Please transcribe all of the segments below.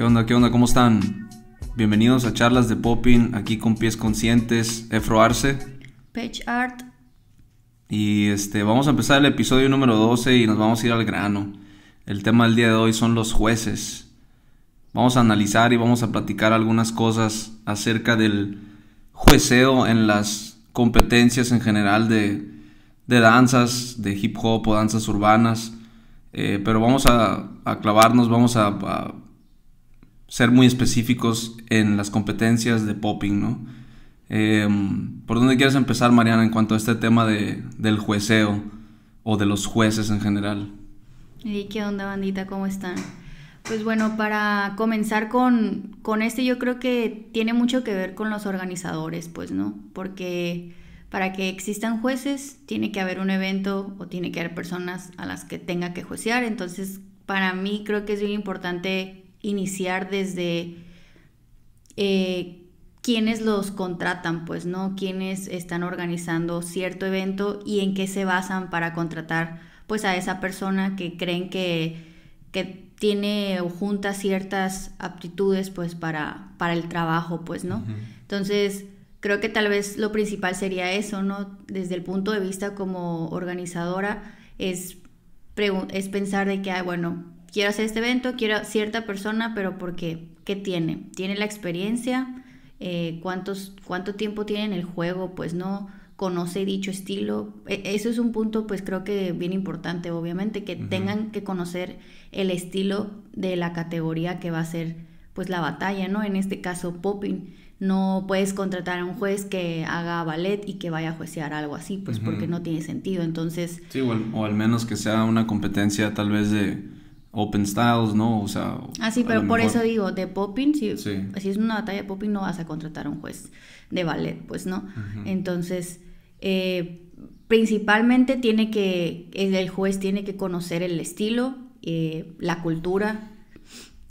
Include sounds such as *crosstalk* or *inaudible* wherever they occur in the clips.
¿Qué onda? ¿Qué onda? ¿Cómo están? Bienvenidos a charlas de popping aquí con pies conscientes, Efro Arce. Page Art. Y este, vamos a empezar el episodio número 12 y nos vamos a ir al grano. El tema del día de hoy son los jueces. Vamos a analizar y vamos a platicar algunas cosas acerca del jueceo en las competencias en general de, de danzas, de hip hop o danzas urbanas. Eh, pero vamos a, clavarnos, vamos a ser muy específicos en las competencias de popping, ¿no? Em, ¿Por dónde quieres empezar, Mariana, en cuanto a este tema de, del jueceo o de los jueces en general? ¿Y qué onda, bandita? ¿Cómo están? Pues bueno, para comenzar con, este, yo creo que tiene mucho que ver con los organizadores, pues, ¿no? Porque para que existan jueces, tiene que haber un evento o tiene que haber personas a las que tenga que juecear. Entonces, para mí creo que es bien importante iniciar desde eh, quiénes los contratan, pues, ¿no? Quiénes están organizando cierto evento y en qué se basan para contratar, pues, a esa persona que creen que, que tiene o junta ciertas aptitudes, pues, para, para el trabajo, pues, ¿no? Entonces, creo que tal vez lo principal sería eso, ¿no? Desde el punto de vista como organizadora, es, es pensar de que, hay, ah, bueno, quiero hacer este evento, quiero cierta persona, pero ¿por qué? ¿Qué tiene? ¿Tiene la experiencia? Eh, ¿cuántos, ¿Cuánto tiempo tiene en el juego? Pues no conoce dicho estilo. E, eso es un punto, pues creo que bien importante, obviamente, que tengan que conocer el estilo de la categoría que va a ser, pues la batalla, ¿no? En este caso, popping. No puedes contratar a un juez que haga ballet y que vaya a juecear algo así, pues porque no tiene sentido. Entonces. Sí, o al menos que sea una competencia tal vez de Open Styles, ¿no? O sea. Ah, sí, pero por eso digo, de popping, si, es una batalla de popping, no vas a contratar a un juez de ballet, pues, ¿no? Entonces, eh, principalmente tiene que, el juez tiene que conocer el estilo, eh, la cultura,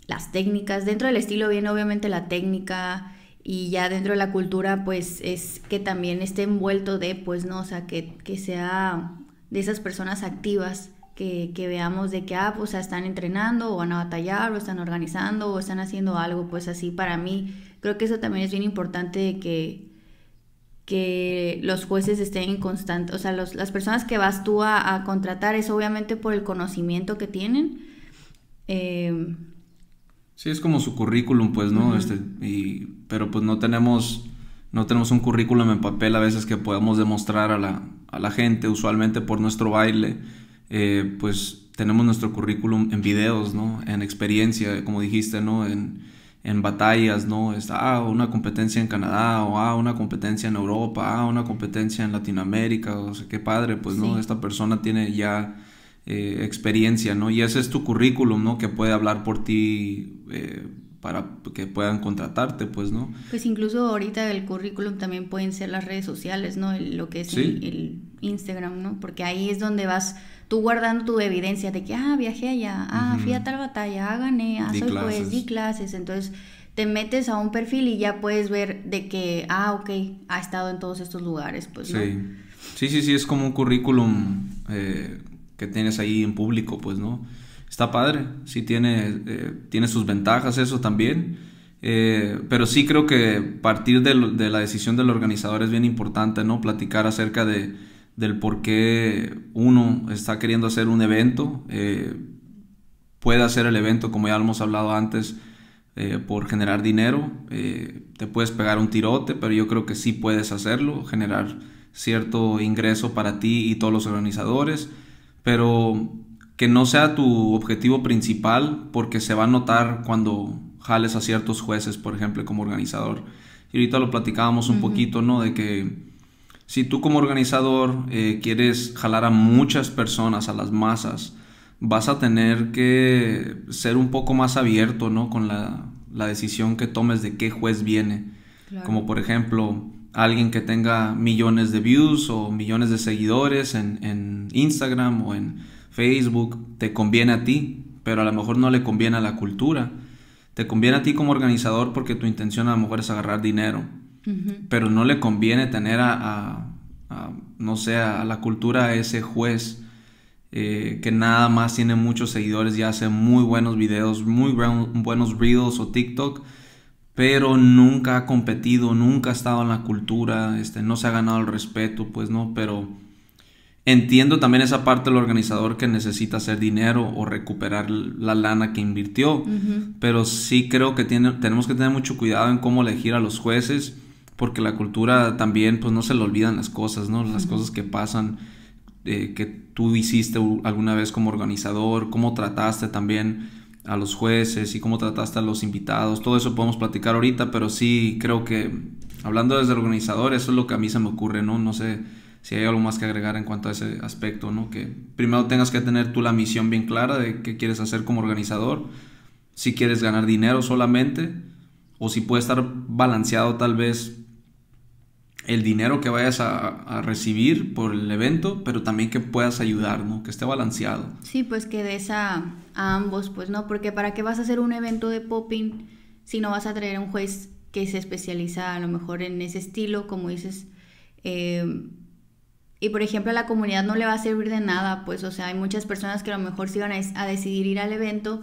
las técnicas. Dentro del estilo viene obviamente la técnica y ya dentro de la cultura, pues, es que también esté envuelto de, pues, ¿no? O sea, que, que sea de esas personas activas que, veamos de que, ah, pues ah, están entrenando o van a batallar o están organizando o están haciendo algo, pues así para mí. Creo que eso también es bien importante que, que los jueces estén en o sea, las personas que vas tú a, contratar es obviamente por el conocimiento que tienen. Eh, sí, es como su currículum, pues, ¿no? Este, pero pues no tenemos no tenemos un currículum en papel a veces que podamos demostrar a la, a la gente, usualmente por nuestro baile eh, pues tenemos nuestro currículum en videos, ¿no? En experiencia, como dijiste, ¿no? En, batallas, ¿no? Ah, una competencia en Canadá, o ah, una competencia en Europa, ah, una competencia en Latinoamérica, o sea, qué padre, pues, ¿no? Esta persona tiene ya eh, experiencia, ¿no? Y ese es tu currículum, ¿no? Que puede hablar por ti eh, para que puedan contratarte, pues, ¿no? Pues incluso ahorita el currículum también pueden ser las redes sociales, ¿no? lo que es el, el Instagram, ¿no? Porque ahí es donde vas tú guardando tu evidencia de que, ah, viajé allá, ah, fui a tal batalla, ah, gané, ah, soy clases. juez, di clases. Entonces te metes a un perfil y ya puedes ver de que, ah, ok, ha estado en todos estos lugares, pues. Sí, ¿no? sí, sí, sí, es como un currículum eh, que tienes ahí en público, pues, ¿no? Está padre, sí tiene, eh, tiene sus ventajas eso también. Eh, pero sí creo que partir de, de la decisión del organizador es bien importante, ¿no? Platicar acerca de, del por qué uno está queriendo hacer un evento. Eh, puede hacer el evento, como ya hemos hablado antes, eh, por generar dinero. Eh, te puedes pegar un tirote, pero yo creo que sí puedes hacerlo, generar cierto ingreso para ti y todos los organizadores. Pero que no sea tu objetivo principal porque se va a notar cuando jales a ciertos jueces, por ejemplo, como organizador. Y ahorita lo platicábamos un poquito, ¿no? De que si tú como organizador eh, quieres jalar a muchas personas, a las masas, vas a tener que ser un poco más abierto, ¿no? Con la, decisión que tomes de qué juez viene. Como por ejemplo, alguien que tenga millones de views o millones de seguidores en, en, Instagram o en Facebook, te conviene a ti, pero a lo mejor no le conviene a la cultura. Te conviene a ti como organizador porque tu intención a lo mejor es agarrar dinero pero no le conviene tener a, no sé, a la cultura a ese juez eh, que nada más tiene muchos seguidores y hace muy buenos videos, muy buenos reels o TikTok, pero nunca ha competido, nunca ha estado en la cultura, este, no se ha ganado el respeto, pues no, pero entiendo también esa parte del organizador que necesita hacer dinero o recuperar la lana que invirtió, pero sí creo que tenemos que tener mucho cuidado en cómo elegir a los jueces porque la cultura también, pues no se le olvidan las cosas, ¿no? Las cosas que pasan, eh, que tú hiciste alguna vez como organizador, cómo trataste también a los jueces y cómo trataste a los invitados, todo eso podemos platicar ahorita, pero sí creo que hablando desde organizador, eso es lo que a mí se me ocurre, ¿no? No sé si hay algo más que agregar en cuanto a ese aspecto, ¿no? Que primero tengas que tener tú la misión bien clara de qué quieres hacer como organizador, si quieres ganar dinero solamente, o si puede estar balanceado tal vez el dinero que vayas a, recibir por el evento, pero también que puedas ayudar, ¿no? Que esté balanceado. Sí, pues que des a, ambos, pues, ¿no? Porque ¿para qué vas a hacer un evento de popping si no vas a traer un juez que se especializa a lo mejor en ese estilo, como dices? Eh, y por ejemplo, a la comunidad no le va a servir de nada, pues, o sea, hay muchas personas que a lo mejor se iban a, decidir ir al evento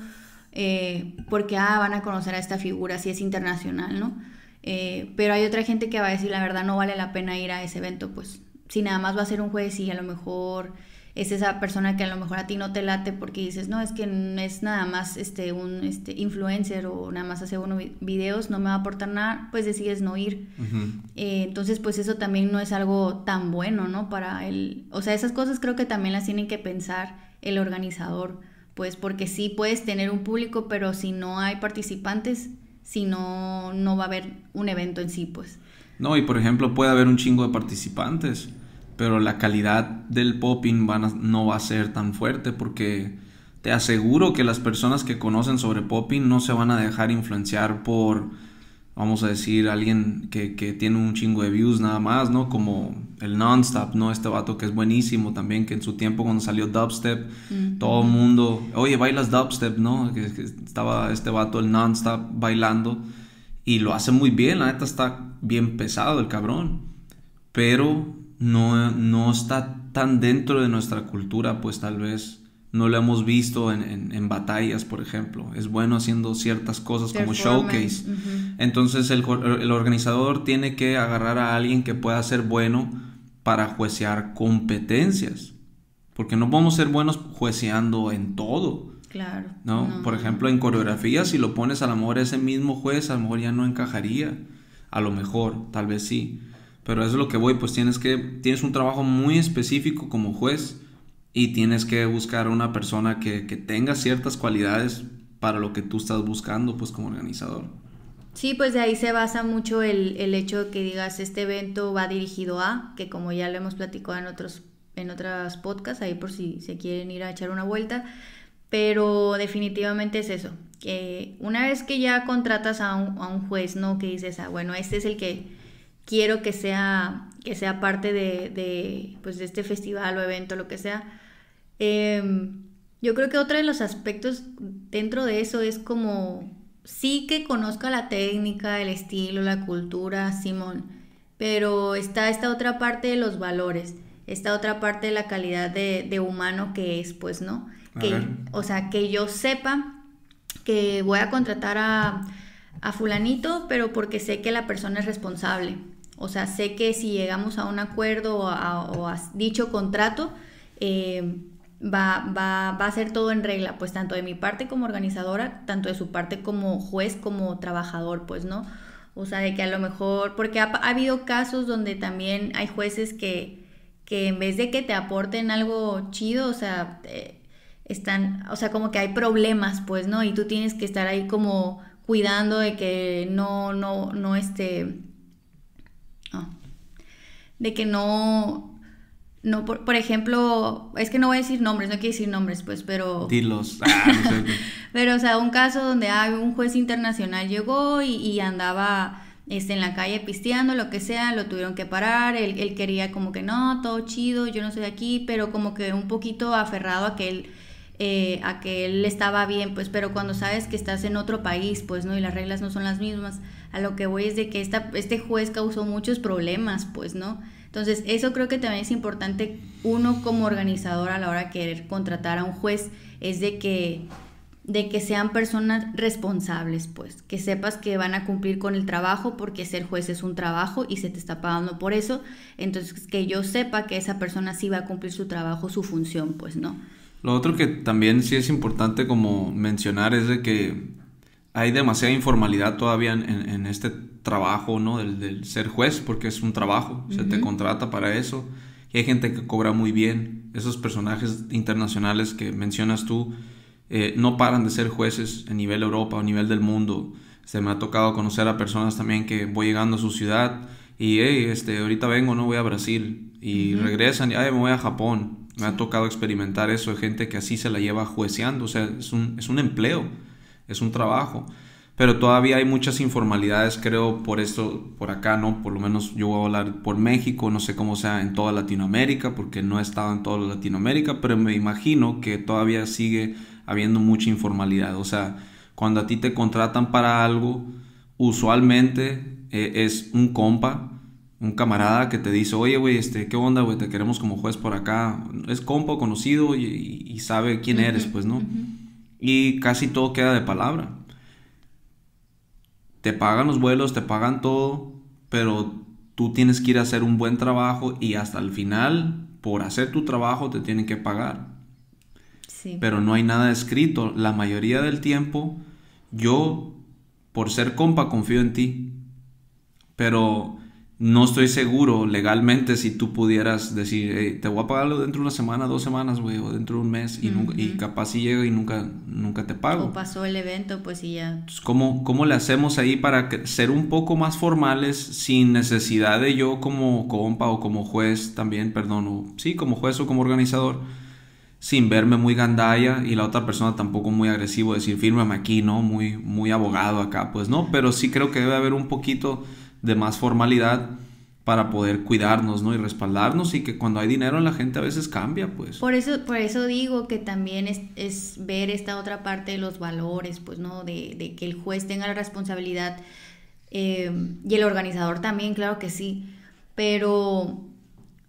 eh, porque, ah, van a conocer a esta figura, si es internacional, ¿no? Eh, pero hay otra gente que va a decir, la verdad, no vale la pena ir a ese evento, pues si nada más va a ser un juez y a lo mejor es esa persona que a lo mejor a ti no te late porque dices, no, es que no es nada más este, un este, influencer o nada más hace unos videos, no me va a aportar nada, pues decides no ir. Eh, entonces, pues eso también no es algo tan bueno, ¿no? Para el... O sea, esas cosas creo que también las tienen que pensar el organizador, pues porque sí puedes tener un público, pero si no hay participantes, si no, no va a haber un evento en sí, pues. No, y por ejemplo puede haber un chingo de participantes, pero la calidad del popping no va a ser tan fuerte porque te aseguro que las personas que conocen sobre popping no se van a dejar influenciar por vamos a decir, alguien que, que, tiene un chingo de views nada más, ¿no? Como el Nonstop, ¿no? Este vato que es buenísimo también, que en su tiempo cuando salió Dubstep, todo el mundo, oye, bailas Dubstep, ¿no? Que, estaba este vato, el Nonstop, bailando. Y lo hace muy bien, la neta está bien pesado el cabrón. Pero no, no está tan dentro de nuestra cultura, pues tal vez no lo hemos visto en, batallas, por ejemplo. Es bueno haciendo ciertas cosas como showcase. Entonces el, organizador tiene que agarrar a alguien que pueda ser bueno para juecear competencias. Porque no podemos ser buenos jueceando en todo. Claro. ¿no? Por ejemplo, en coreografía, si lo pones a lo mejor ese mismo juez, a lo mejor ya no encajaría. A lo mejor, tal vez sí. Pero es lo que voy, pues tienes que, tienes un trabajo muy específico como juez y tienes que buscar una persona que, tenga ciertas cualidades para lo que tú estás buscando, pues como organizador. Sí, pues de ahí se basa mucho el, hecho de que digas, este evento va dirigido a, que como ya lo hemos platicado en otros en otras podcasts, ahí por si se quieren ir a echar una vuelta, pero definitivamente es eso. que una vez que ya contratas a un, juez, ¿no? Que dices, ah, bueno, este es el que quiero que sea, que sea parte de, de, pues, de este festival o evento, lo que sea, Em, yo creo que otro de los aspectos dentro de eso es como sí que conozca la técnica, el estilo, la cultura, Simón, pero está esta otra parte de los valores, esta otra parte de la calidad de, humano que es, pues, ¿no? Que, o sea, que yo sepa que voy a contratar a, fulanito, pero porque sé que la persona es responsable. O sea, sé que si llegamos a un acuerdo o a, o a dicho contrato, eh, va, va, va a ser todo en regla, pues tanto de mi parte como organizadora, tanto de su parte como juez, como trabajador, pues, ¿no? O sea, de que a lo mejor, porque ha, habido casos donde también hay jueces que, que, en vez de que te aporten algo chido, o sea, están, o sea, como que hay problemas, pues, ¿no? Y tú tienes que estar ahí como cuidando de que no, no, no, este, ah, de que no, no, por, ejemplo, es que no voy a decir nombres, no quiero decir nombres, pues, pero... *laughs* Dilos. *laughs* Ah, pero, o sea, un caso donde hay ah, un juez internacional llegó y, y andaba este, en la calle pisteando, lo que sea, lo tuvieron que parar, él, él, quería como que no, todo chido, yo no soy de aquí, pero como que un poquito aferrado a que él... Eh, a que él estaba bien, pues, pero cuando sabes que estás en otro país, pues, ¿no? Y las reglas no son las mismas, a lo que voy es de que esta, este juez causó muchos problemas, pues, ¿no? Entonces, eso creo que también es importante uno como organizador a la hora de querer contratar a un juez, es de que, de que sean personas responsables, pues, que sepas que van a cumplir con el trabajo porque ser juez es un trabajo y se te está pagando por eso. Entonces, que yo sepa que esa persona sí va a cumplir su trabajo, su función, pues, ¿no? Lo otro que también sí es importante como mencionar es de que hay demasiada informalidad todavía en, este trabajo, ¿no? Del, ser juez, porque es un trabajo, se te contrata para eso. Y hay gente que cobra muy bien. Esos personajes internacionales que mencionas tú eh, no paran de ser jueces a nivel Europa, o a nivel del mundo. Se me ha tocado conocer a personas también que voy llegando a su ciudad y, hey, este, ahorita vengo, no voy a Brasil. Y regresan y, ay, me voy a Japón. Me ha tocado experimentar eso de gente que así se la lleva jueceando. O sea, es un, es un empleo es un trabajo. Pero todavía hay muchas informalidades, creo, por esto, por acá, ¿no? Por lo menos yo voy a hablar por México, no sé cómo sea en toda Latinoamérica, porque no he estado en toda Latinoamérica, pero me imagino que todavía sigue habiendo mucha informalidad. O sea, cuando a ti te contratan para algo, usualmente eh, es un compa, un camarada que te dice, oye, güey, este, ¿qué onda, güey? Te queremos como juez por acá. Es compa, conocido y, sabe quién eres, pues, ¿no? y casi todo queda de palabra. Te pagan los vuelos, te pagan todo, pero tú tienes que ir a hacer un buen trabajo y hasta el final, por hacer tu trabajo, te tienen que pagar. Pero no hay nada escrito. La mayoría del tiempo, yo, por ser compa, confío en ti. Pero no estoy seguro legalmente si tú pudieras decir, te voy a pagarlo dentro de una semana, dos semanas, güey, o dentro de un mes, y, capaz si llega y nunca, nunca te pago. O pasó el evento, pues y ya. ¿cómo, ¿Cómo le hacemos ahí para ser un poco más formales sin necesidad de yo como compa o como juez también, perdón, o sí, como juez o como organizador? sin verme muy gandaya y la otra persona tampoco muy agresivo, decir, fírmame aquí, ¿no? Muy, muy abogado acá, pues no, pero sí creo que debe haber un poquito de más formalidad para poder cuidarnos, ¿no? Y respaldarnos y que cuando hay dinero la gente a veces cambia, pues. Por eso, por eso digo que también es, ver esta otra parte de los valores, pues, ¿no? De, que el juez tenga la responsabilidad eh, y el organizador también, claro que sí, pero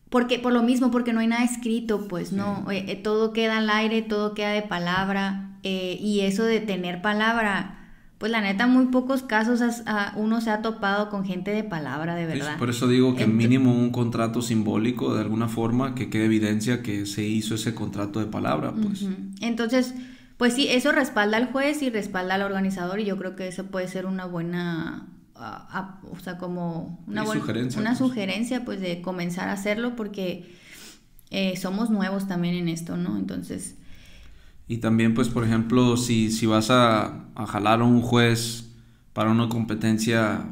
porque por lo mismo, porque no hay nada escrito, pues, ¿no? Eh, eh, todo queda al aire, todo queda de palabra y eso de tener palabra pues la neta, muy pocos casos ah, uno se ha topado con gente de palabra, de pues, verdad. por eso digo que mínimo un contrato simbólico, de alguna forma, que quede evidencia que se hizo ese contrato de palabra, pues. Entonces, pues sí, eso respalda al juez y respalda al organizador y yo creo que eso puede ser una buena, ah, ah, o sea, como una buena sugerencia, una pues. sugerencia, pues, de comenzar a hacerlo porque eh, somos nuevos también en esto, ¿no? Entonces... Y también, pues, por ejemplo, si, vas a, jalar a un juez para una competencia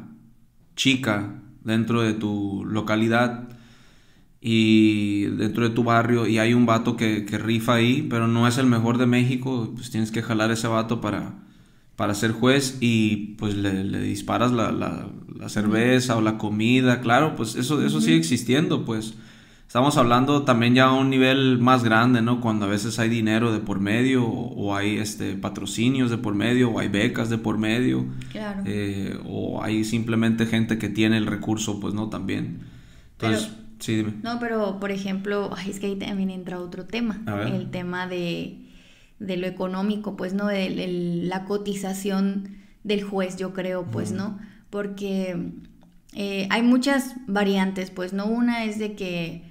chica dentro de tu localidad y dentro de tu barrio y hay un vato que, rifa ahí, pero no es el mejor de México, pues tienes que jalar ese vato para, para ser juez y pues le, disparas la, cerveza o la comida, claro, pues eso, eso sigue existiendo, pues. Estamos hablando también ya a un nivel más grande, ¿no? Cuando a veces hay dinero de por medio o, hay este, patrocinios de por medio o hay becas de por medio. Claro. Eh, o hay simplemente gente que tiene el recurso, pues, ¿no? También. Entonces, sí, dime. No, pero, por ejemplo, es que ahí también entra otro tema. El tema de, lo económico, pues, ¿no? De, la cotización del juez, yo creo, pues, ¿no? Porque... Eh, hay muchas variantes, pues no una es de que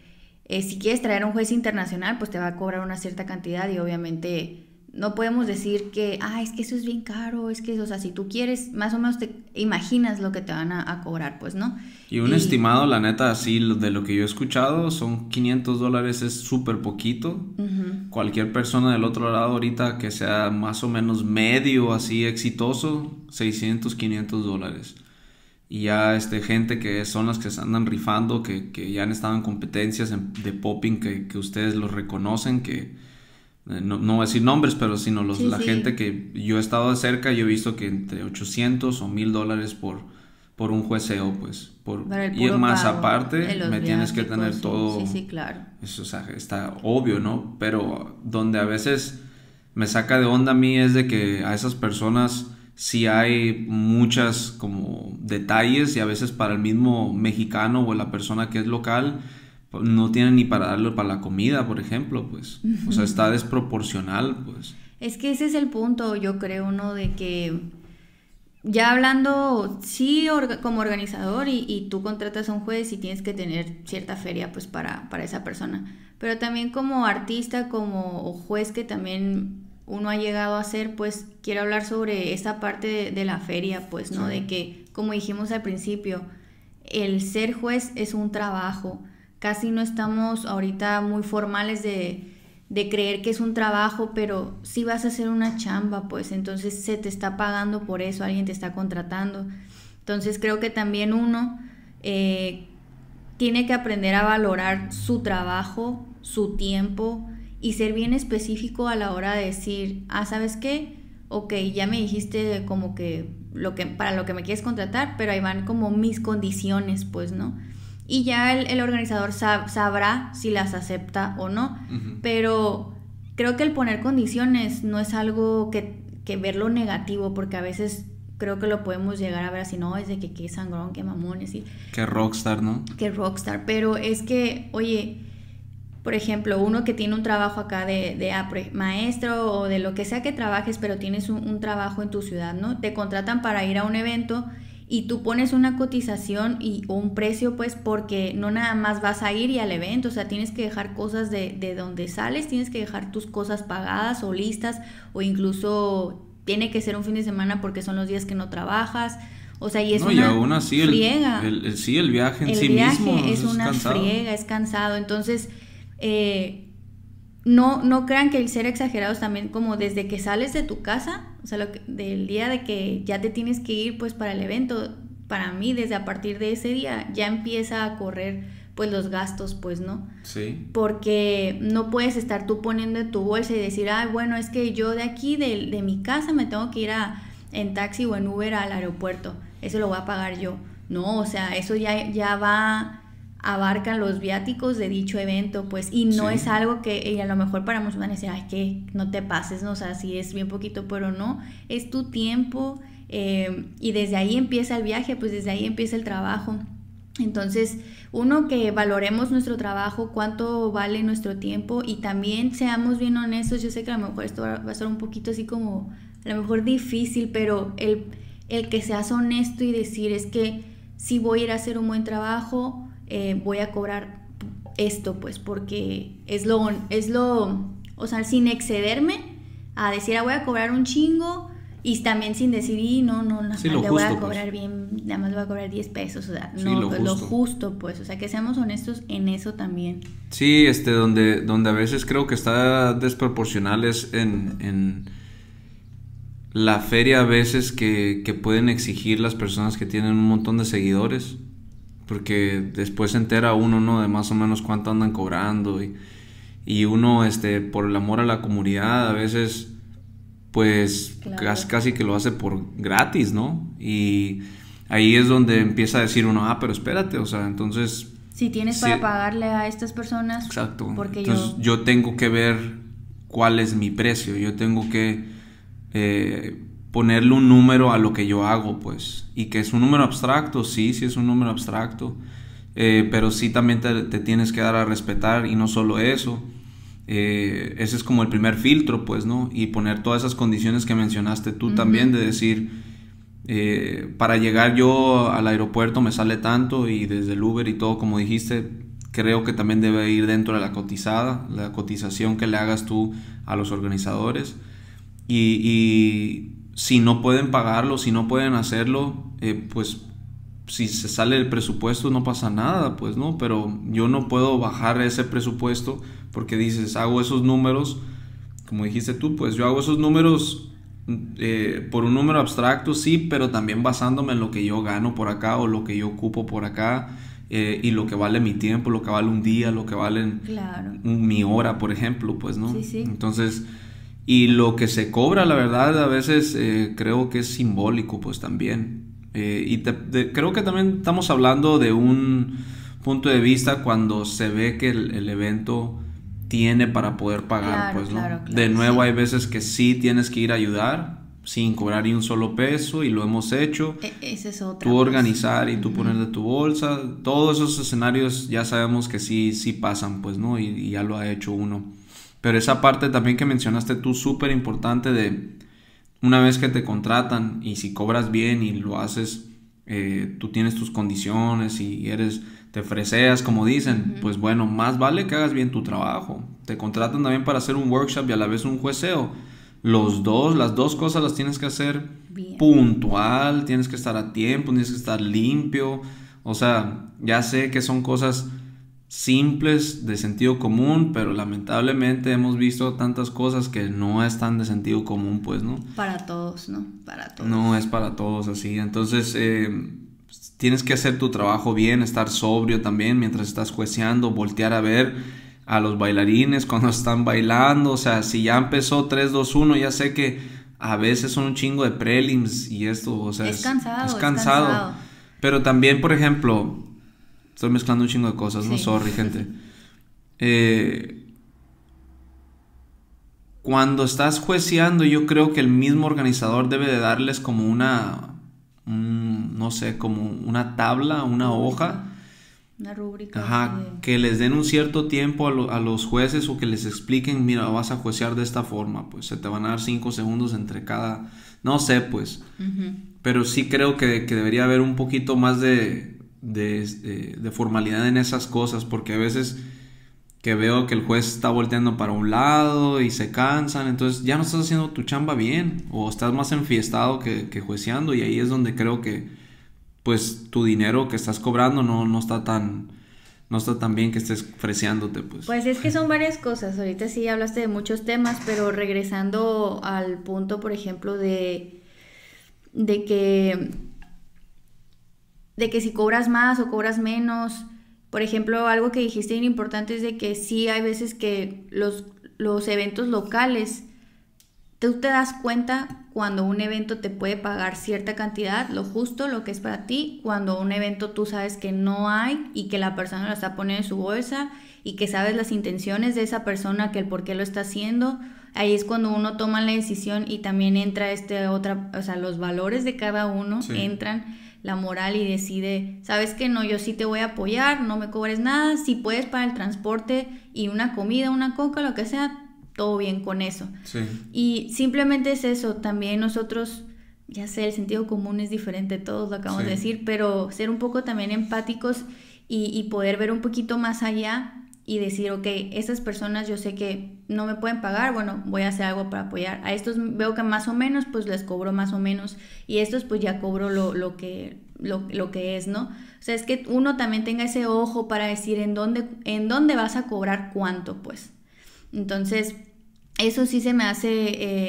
eh, si quieres traer a un juez internacional, pues te va a cobrar una cierta cantidad y obviamente no podemos decir que, ah, es que eso es bien caro, es que, o sea, si tú quieres, más o menos te imaginas lo que te van a, cobrar, pues, ¿no? Y un estimado, la neta, así, de lo que yo he escuchado, son 500 dólares, es súper poquito. Cualquier persona del otro lado ahorita que sea más o menos medio, así, exitoso, 600, 500 dólares y ya este, gente que son las que se andan rifando, que, que ya han estado en competencias de popping, que, que ustedes los reconocen, que eh, no, voy a decir nombres, pero sino los, la gente que yo he estado de cerca, yo he visto que entre 800 o 1000 dólares por, por un jueceo, pues. Por, y más aparte, me tienes que tener todo. Sí, sí, claro. Eso o sea, está obvio, ¿no? Pero donde a veces me saca de onda a mí es de que a esas personas si hay muchas como detalles y a veces para el mismo mexicano o la persona que es local pues, no tienen ni para darle para la comida, por ejemplo, pues. O sea, está desproporcional, pues. Es que ese es el punto, yo creo, ¿no? De que ya hablando, sí, como organizador y, y, tú contratas a un juez y tienes que tener cierta feria, pues, para, para esa persona. Pero también como artista, como juez que también uno ha llegado a ser... pues quiero hablar sobre esa parte de, la feria, pues, ¿no? De que, como dijimos al principio, el ser juez es un trabajo. Casi no estamos ahorita muy formales de, de creer que es un trabajo, pero si vas a hacer una chamba, pues entonces se te está pagando por eso, alguien te está contratando. Entonces creo que también uno eh, tiene que aprender a valorar su trabajo, su tiempo, y ser bien específico a la hora de decir, ah, ¿sabes qué? Ok, ya me dijiste como que, lo que para lo que me quieres contratar, pero ahí van como mis condiciones, pues, ¿no? Y ya el, organizador sabrá si las acepta o no, pero creo que el poner condiciones no es algo que, verlo negativo, porque a veces creo que lo podemos llegar a ver así, no, es de que qué sangrón, qué mamones y... qué rockstar, ¿no? Qué rockstar, pero es que, oye, por ejemplo, uno que tiene un trabajo acá de, de ah, maestro o de lo que sea que trabajes, pero tienes un, trabajo en tu ciudad, ¿no? Te contratan para ir a un evento y tú pones una cotización y, o un precio, pues, porque no nada más vas a ir y al evento, o sea, tienes que dejar cosas de, de donde sales, tienes que dejar tus cosas pagadas o listas, o incluso tiene que ser un fin de semana porque son los días que no trabajas. O sea, y es una friega. El, sí, el viaje en sí mismo. Es, es una friega, es cansado. Entonces, eh, no, no crean que el ser exagerados también como desde que sales de tu casa, o sea, del día de que ya te tienes que ir pues para el evento, para mí desde a partir de ese día ya empieza a correr pues los gastos, pues, ¿no? Sí. Porque no puedes estar tú poniendo en tu bolsa y decir, ay, bueno, es que yo de aquí, de, mi casa, me tengo que ir a, en taxi o en Uber al aeropuerto, eso lo voy a pagar yo. No, o sea, eso ya, ya va abarcan los viáticos de dicho evento, pues, y no es algo que y a lo mejor para muchos van a decir, ay, que no te pases, no, o sea, es bien poquito, pero no, es tu tiempo eh, y desde ahí empieza el viaje, pues desde ahí empieza el trabajo. Entonces, uno, que valoremos nuestro trabajo, cuánto vale nuestro tiempo y también seamos bien honestos, yo sé que a lo mejor esto va a ser un poquito así como, a lo mejor difícil, pero el, el que seas honesto y decir es que si voy a ir a hacer un buen trabajo, eh, voy a cobrar esto, pues, porque es lo, es lo, o sea, sin excederme a decir, ah, voy a cobrar un chingo y también sin decir, no, no, no, pues. le voy a cobrar bien, nada más voy a cobrar 10 pesos, o sea, no, lo, justo. pues, o sea, que seamos honestos en eso también. Sí, este, donde, donde a veces creo que está desproporcional es en, en la feria a veces que, que pueden exigir las personas que tienen un montón de seguidores porque después se entera uno, ¿no? De más o menos cuánto andan cobrando y, uno, este, por el amor a la comunidad, a veces, pues casi que lo hace por gratis, ¿no? Y ahí es donde empieza a decir uno, ah, pero espérate, o sea, entonces... Si tienes para pagarle a estas personas, exacto. Porque entonces, yo... tengo que ver cuál es mi precio, yo tengo que... Eh, ponerle un número a lo que yo hago, pues. Y que es un número abstracto, sí, sí es un número abstracto. Eh, pero sí también te, tienes que dar a respetar y no solo eso. Eh, ese es como el primer filtro, pues, ¿no? Y poner todas esas condiciones que mencionaste tú también, de decir, eh, para llegar yo al aeropuerto me sale tanto y desde el Uber y todo, como dijiste, creo que también debe ir dentro de la cotizada, la cotización que le hagas tú a los organizadores. y si no pueden pagarlo, si no pueden hacerlo, eh, pues si se sale el presupuesto no pasa nada, pues no, pero yo no puedo bajar ese presupuesto porque dices, hago esos números, como dijiste tú, pues yo hago esos números eh, por un número abstracto, sí, pero también basándome en lo que yo gano por acá o lo que yo ocupo por acá. Eh, y lo que vale mi tiempo, lo que vale un día, lo que vale... mi hora, por ejemplo, pues, ¿no? Sí, sí. Entonces, y lo que se cobra, la verdad, a veces eh, creo que es simbólico, pues también. Eh, y creo que también estamos hablando de un punto de vista cuando se ve que el, evento tiene para poder pagar, pues, ¿no? de nuevo, hay veces que sí tienes que ir a ayudar sin cobrar ni un solo peso y lo hemos hecho. E, es otra. Tú organizar y tú poner de tu bolsa. Todos esos escenarios ya sabemos que sí, sí pasan, pues, ¿no? y ya lo ha hecho uno. Pero esa parte también que mencionaste tú, súper importante de una vez que te contratan y si cobras bien y lo haces, eh, tú tienes tus condiciones y eres, te freseas como dicen, pues bueno, más vale que hagas bien tu trabajo. Te contratan también para hacer un workshop y a la vez un jueceo. Los dos, las dos cosas las tienes que hacer puntual, tienes que estar a tiempo, tienes que estar limpio. O sea, ya sé que son cosas simples de sentido común, pero lamentablemente hemos visto tantas cosas que no están de sentido común, pues, ¿no? Para todos, ¿no? Para todos. No, es para todos así. Entonces, eh, tienes que hacer tu trabajo bien, estar sobrio también mientras estás cueceando voltear a ver a los bailarines cuando están bailando, o sea, si ya empezó 3-2-1, ya sé que a veces son un chingo de prelims y esto, o sea, Es cansado. Pero también, por ejemplo, Estoy mezclando un chingo de cosas, no sorry, gente. *laughs* Eh, cuando estás jueceando, yo creo que el mismo organizador debe de darles como una, no sé, como una tabla, una hoja. Una rúbrica. Ajá, que les den un cierto tiempo a, los jueces o que les expliquen, mira, vas a juecear de esta forma, pues se te van a dar cinco segundos entre cada, no sé, pues. Pero sí creo que debería haber un poquito más de, este, de, formalidad en esas cosas, porque a veces que veo que el juez está volteando para un lado y se cansan, entonces ya no estás haciendo tu chamba bien o estás más enfiestado que, que jueceando y ahí es donde creo que pues tu dinero que estás cobrando no, está tan no está tan bien que estés freseándote, pues. Pues es que son varias cosas. Ahorita sí hablaste de muchos temas, pero regresando al punto, por ejemplo, de, de que de que si cobras más o cobras menos. Por ejemplo, algo que dijiste bien importante es de que sí hay veces que los, los eventos locales, tú te das cuenta cuando un evento te puede pagar cierta cantidad, lo justo, lo que es para ti, cuando un evento tú sabes que no hay y que la persona lo está poniendo en su bolsa y que sabes las intenciones de esa persona, que el por qué lo está haciendo. Ahí es cuando uno toma la decisión y también entra este otra, o sea, los valores de cada uno entran la moral y decide, sabes que no, yo sí te voy a apoyar, no me cobres nada, si puedes para el transporte y una comida, una coca, lo que sea, todo bien con eso. Sí. Y simplemente es eso, también nosotros, ya sé, el sentido común es diferente, todos lo acabamos de decir, pero ser un poco también empáticos y poder ver un poquito más allá y decir, ok, esas personas yo sé que no me pueden pagar, bueno, voy a hacer algo para apoyar. A estos veo que más o menos, pues les cobro más o menos, y estos pues ya cobro lo, que, lo, que es, ¿no? O sea, es que uno también tenga ese ojo para decir en dónde, en dónde vas a cobrar cuánto, pues. Entonces, eso sí se me hace,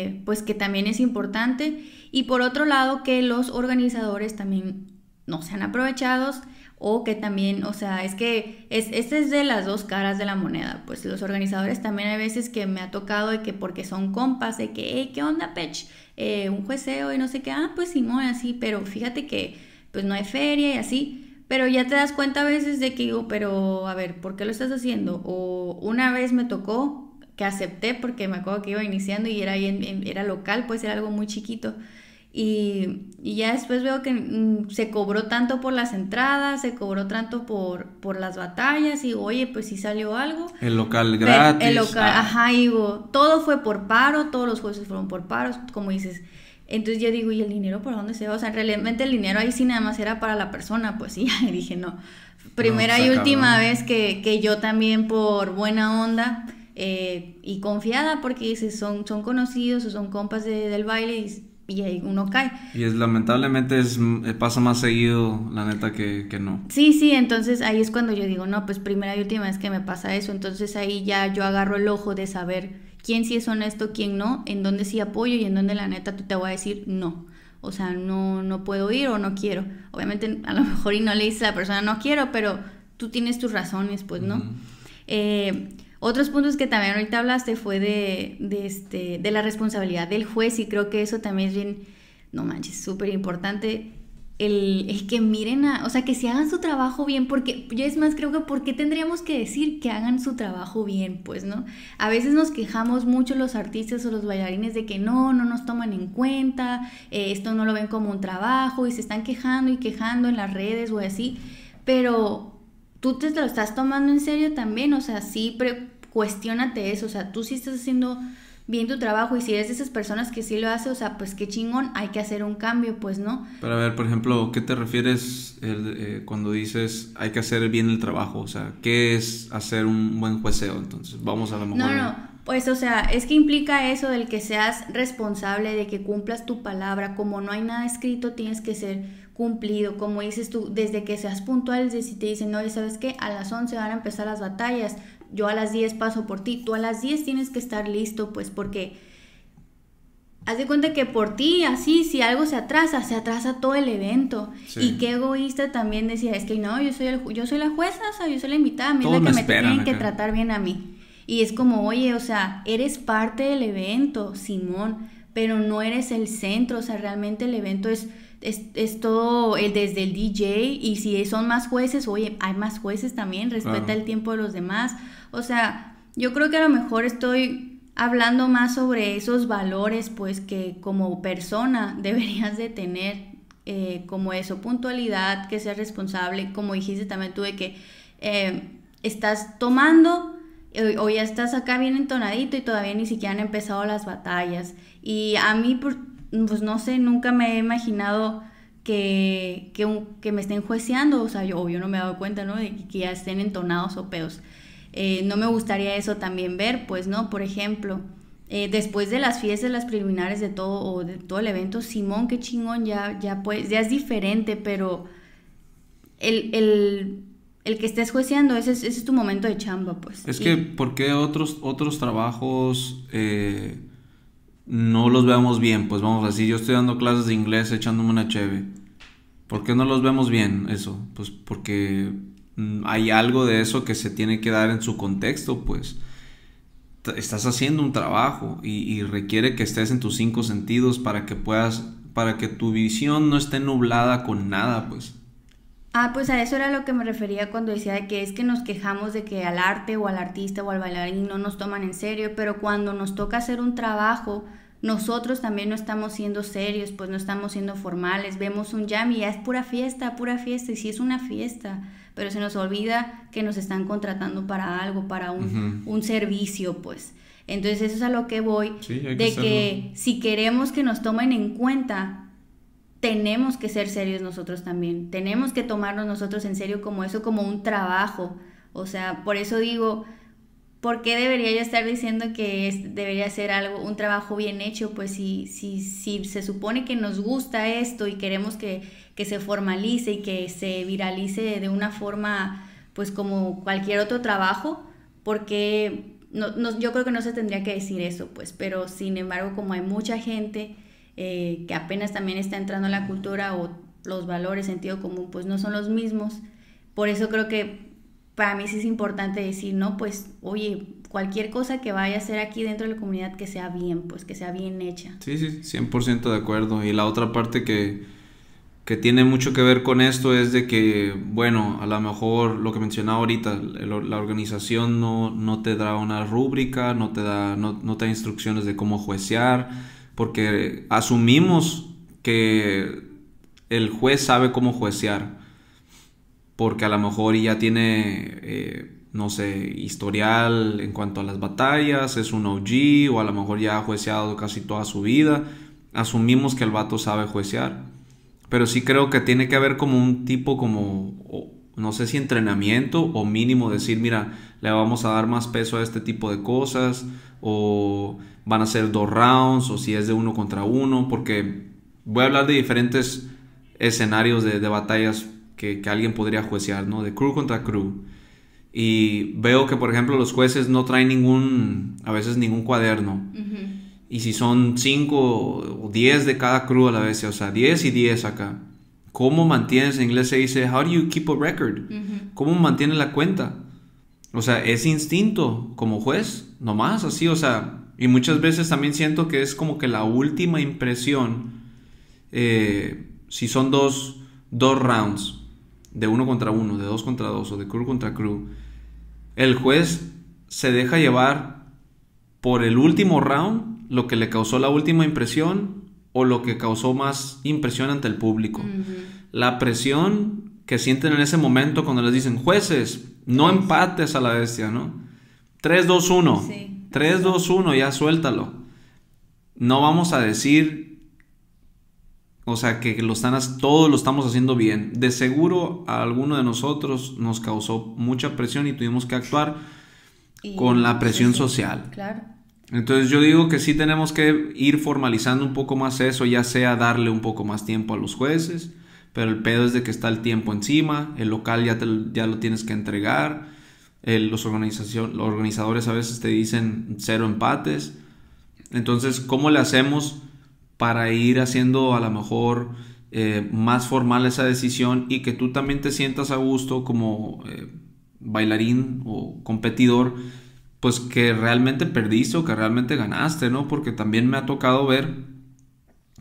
eh, pues que también es importante. Y por otro lado, que los organizadores también no sean aprovechados o que también, o sea, es que es, este es de las dos caras de la moneda, pues los organizadores también hay veces que me ha tocado de que porque son compas, de que, hey, ¿qué onda, Pech? Eh, un jueceo y no sé qué, ah, pues Simón, así, pero fíjate que pues no hay feria y así, pero ya te das cuenta a veces de que digo, pero a ver, ¿por qué lo estás haciendo? O una vez me tocó que acepté porque me acuerdo que iba iniciando y era, era local, pues era algo muy chiquito. Y, ya después veo que mm, se cobró tanto por las entradas, se cobró tanto por, por las batallas y oye, pues sí salió algo. El local gratis. el local, ah. ajá, digo, todo fue por paro, todos los jueces fueron por paros, como dices. Entonces yo digo, ¿y el dinero por dónde se va? O sea, realmente el dinero ahí sí nada más era para la persona, pues sí, *laughs* y dije, no. Primera y última vez que, yo también por buena onda eh, y confiada, porque dices, son, son conocidos o son compas del baile y y ahí uno cae. Y es lamentablemente es, eh, pasa más seguido, la neta, que, que, no. Sí, sí, entonces ahí es cuando yo digo, no, pues primera y última vez que me pasa eso, entonces ahí ya yo agarro el ojo de saber quién sí es honesto, quién no, en dónde sí apoyo y en dónde la neta tú te voy a decir no. O sea, no, no puedo ir o no quiero. Obviamente a lo mejor y no le dices a la persona no quiero, pero tú tienes tus razones, pues, ¿no? eh, otros puntos que también ahorita hablaste fue de, este, de la responsabilidad del juez y creo que eso también es bien, no manches, súper importante. El, que miren a, o sea, que se hagan su trabajo bien, porque yo es más, creo que ¿por qué tendríamos que decir que hagan su trabajo bien? Pues, ¿no? A veces nos quejamos mucho los artistas o los bailarines de que no, no nos toman en cuenta, eh, esto no lo ven como un trabajo y se están quejando y quejando en las redes o así, pero tú te lo estás tomando en serio también, o sea, sí, pero cuestiónate eso, o sea, tú sí estás haciendo bien tu trabajo y si eres de esas personas que sí lo hace, o sea, pues qué chingón, hay que hacer un cambio, pues no. Para ver, por ejemplo, ¿qué te refieres eh, cuando dices hay que hacer bien el trabajo? O sea, ¿qué es hacer un buen jueceo? Entonces, vamos a lo mejor. No, no. Pues, o sea, es que implica eso del que seas responsable, de que cumplas tu palabra. Como no hay nada escrito, tienes que ser cumplido. Como dices tú, desde que seas puntual, desde si te dicen, no, ¿y sabes qué, a las 11 van a empezar las batallas, yo a las 10 paso por ti, tú a las 10 tienes que estar listo, pues porque haz de cuenta que por ti, así, si algo se atrasa, se atrasa todo el evento. Y qué egoísta también decía, es que no, yo soy, el, yo soy la jueza, o sea, yo soy la invitada, a mí es la que me, tienen que tratar bien a mí. Y es como, oye, o sea, eres parte del evento, Simón, pero no eres el centro, o sea, realmente el evento es... Es, todo el, eh, desde el DJ y si son más jueces, oye, hay más jueces también, respeta el tiempo de los demás. O sea, yo creo que a lo mejor estoy hablando más sobre esos valores, pues que como persona *laughs* deberías de tener, eh, como eso, puntualidad, que seas responsable, como dijiste también tú de que eh, estás tomando eh, o ya estás acá bien entonadito y todavía ni siquiera han empezado las batallas. Y a mí, pues no sé, nunca me he imaginado que, que, me estén jueceando, o sea, yo no me he dado cuenta, ¿no? De que ya estén entonados o pedos. Eh, no me gustaría eso también ver, pues, ¿no? Por ejemplo, eh, después de las fiestas, las preliminares de todo, o de todo el evento, Simón, qué chingón, ya, ya, pues, ya es diferente, pero el, que estés jueceando, ese, es tu momento de chamba, pues. Es que, ¿por qué otros, otros trabajos eh, no los vemos bien? Pues vamos así, yo estoy dando clases de inglés echándome una cheve. ¿Por qué no los vemos bien eso? Pues porque Mm, hay algo de eso que se tiene que dar en su contexto, pues estás haciendo un trabajo y, requiere que estés en tus cinco sentidos para que puedas, para que tu visión no esté nublada con nada, pues. Ah, pues a eso era lo que me refería cuando decía que es que nos quejamos de que al arte o al artista o al bailarín no nos toman en serio, pero cuando nos toca hacer un trabajo, nosotros también no estamos siendo serios, pues no estamos siendo formales, vemos un jam y ya es pura fiesta, pura fiesta, y si sí es una fiesta, pero se nos olvida que nos están contratando para algo, para un, servicio, pues. Entonces eso es a lo que voy, de que si queremos que nos tomen en cuenta, tenemos que ser serios nosotros también, tenemos que tomarnos nosotros en serio como eso, como un trabajo. O sea, por eso digo, ¿por qué debería yo estar diciendo que debería ser algo, un trabajo bien hecho? Pues si, si, si se supone que nos gusta esto y queremos que que se formalice y que se viralice de una forma pues como cualquier otro trabajo, porque no, yo creo que no se tendría que decir eso, pues, pero sin embargo como hay mucha gente eh, que apenas también está entrando en la cultura o los valores, sentido común, pues no son los mismos, por eso creo que para mí sí es importante decir, no, pues, oye, cualquier cosa que vaya a hacer aquí dentro de la comunidad que sea bien, pues que sea bien hecha. Sí, sí, 100% de acuerdo. Y la otra parte que, que tiene mucho que ver con esto es de que, bueno, a lo mejor lo que mencionaba ahorita, la organización no, no te da una rúbrica, no te da, no, no te da instrucciones de cómo juecear, porque asumimos que el juez sabe cómo juecear, porque a lo mejor ya tiene, eh, no sé, historial en cuanto a las batallas, es un OG, o a lo mejor ya ha jueceado casi toda su vida, asumimos que el vato sabe juecear pero sí creo que tiene que haber como un tipo como, no sé si entrenamiento o mínimo decir, mira, le vamos a dar más peso a este tipo de cosas o van a ser dos rounds o si es de uno contra uno, porque voy a hablar de diferentes escenarios de, batallas que, alguien podría juecear, ¿no? De crew contra crew. Y veo que, por ejemplo, los jueces no traen ningún, a veces ningún cuaderno. Y si son 5 o 10 de cada crew a la vez, o sea, 10 y 10 acá. ¿Cómo mantienes, en inglés se dice, how do you keep a record? ¿Cómo mantienes la cuenta? O sea, es instinto como juez, nomás así, o sea, y muchas veces también siento que es como que la última impresión, eh, si son dos, dos rounds, de uno contra uno, de dos contra dos o de crew contra crew, el juez se deja llevar por el último round, lo que le causó la última impresión o lo que causó más impresión ante el público. La presión que sienten en ese momento cuando les dicen, jueces, no pues empates a la bestia, ¿no? 3-2-1. 3-2-1, ya suéltalo. No vamos a decir, o sea, que lo están... todos lo estamos haciendo bien. De seguro a alguno de nosotros nos causó mucha presión y tuvimos que actuar con la presión social. Claro. Entonces yo digo que sí tenemos que ir formalizando un poco más eso, ya sea darle un poco más tiempo a los jueces, pero el pedo es de que está el tiempo encima, el local ya, ya lo tienes que entregar, los, organización, los organizadores a veces te dicen cero empates. Entonces, ¿cómo le hacemos para ir haciendo a lo mejor eh, más formal esa decisión y que tú también te sientas a gusto como eh, bailarín o competidor? pues que realmente perdiste o que realmente ganaste, ¿no? Porque también me ha tocado ver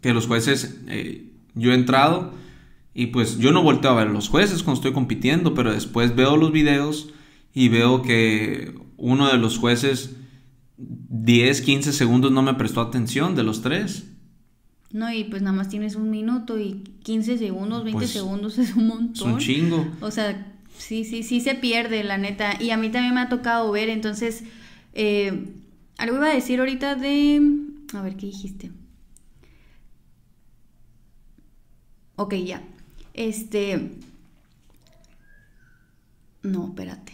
que los jueces, eh, yo he entrado y pues yo no volteo a ver los jueces cuando estoy compitiendo, pero después veo los videos y veo que uno de los jueces 10, 15 segundos no me prestó atención de los tres. No, y pues nada más tienes un minuto y 15 segundos, 20 pues, segundos es un montón. Es un chingo. O sea, Sí, sí, sí se pierde, la neta. Y a mí también me ha tocado ver, entonces, eh, algo iba a decir ahorita de... A ver, ¿qué dijiste? Ok, ya. Este... No, espérate.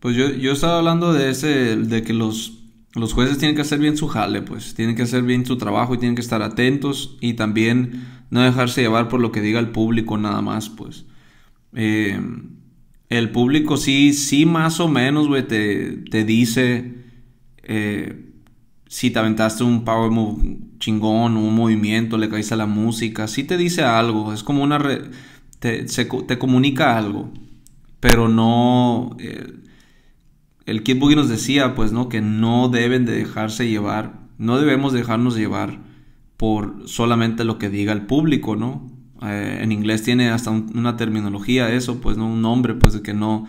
Pues yo, yo estaba hablando de ese, de que los los jueces tienen que hacer bien su jale, pues tienen que hacer bien su trabajo y tienen que estar atentos y también no dejarse llevar por lo que diga el público nada más, pues. Eh, el público sí, sí más o menos, güey, te, dice eh, si te aventaste un power move chingón, un movimiento, le caíste a la música, si te dice algo, es como una... Re te, comunica algo, pero no... Eh, el Kid Boogie nos decía, pues, ¿no? Que no deben de dejarse llevar, no debemos dejarnos llevar por solamente lo que diga el público, ¿no? Eh, en inglés tiene hasta una terminología eso, pues no un nombre, pues de que no,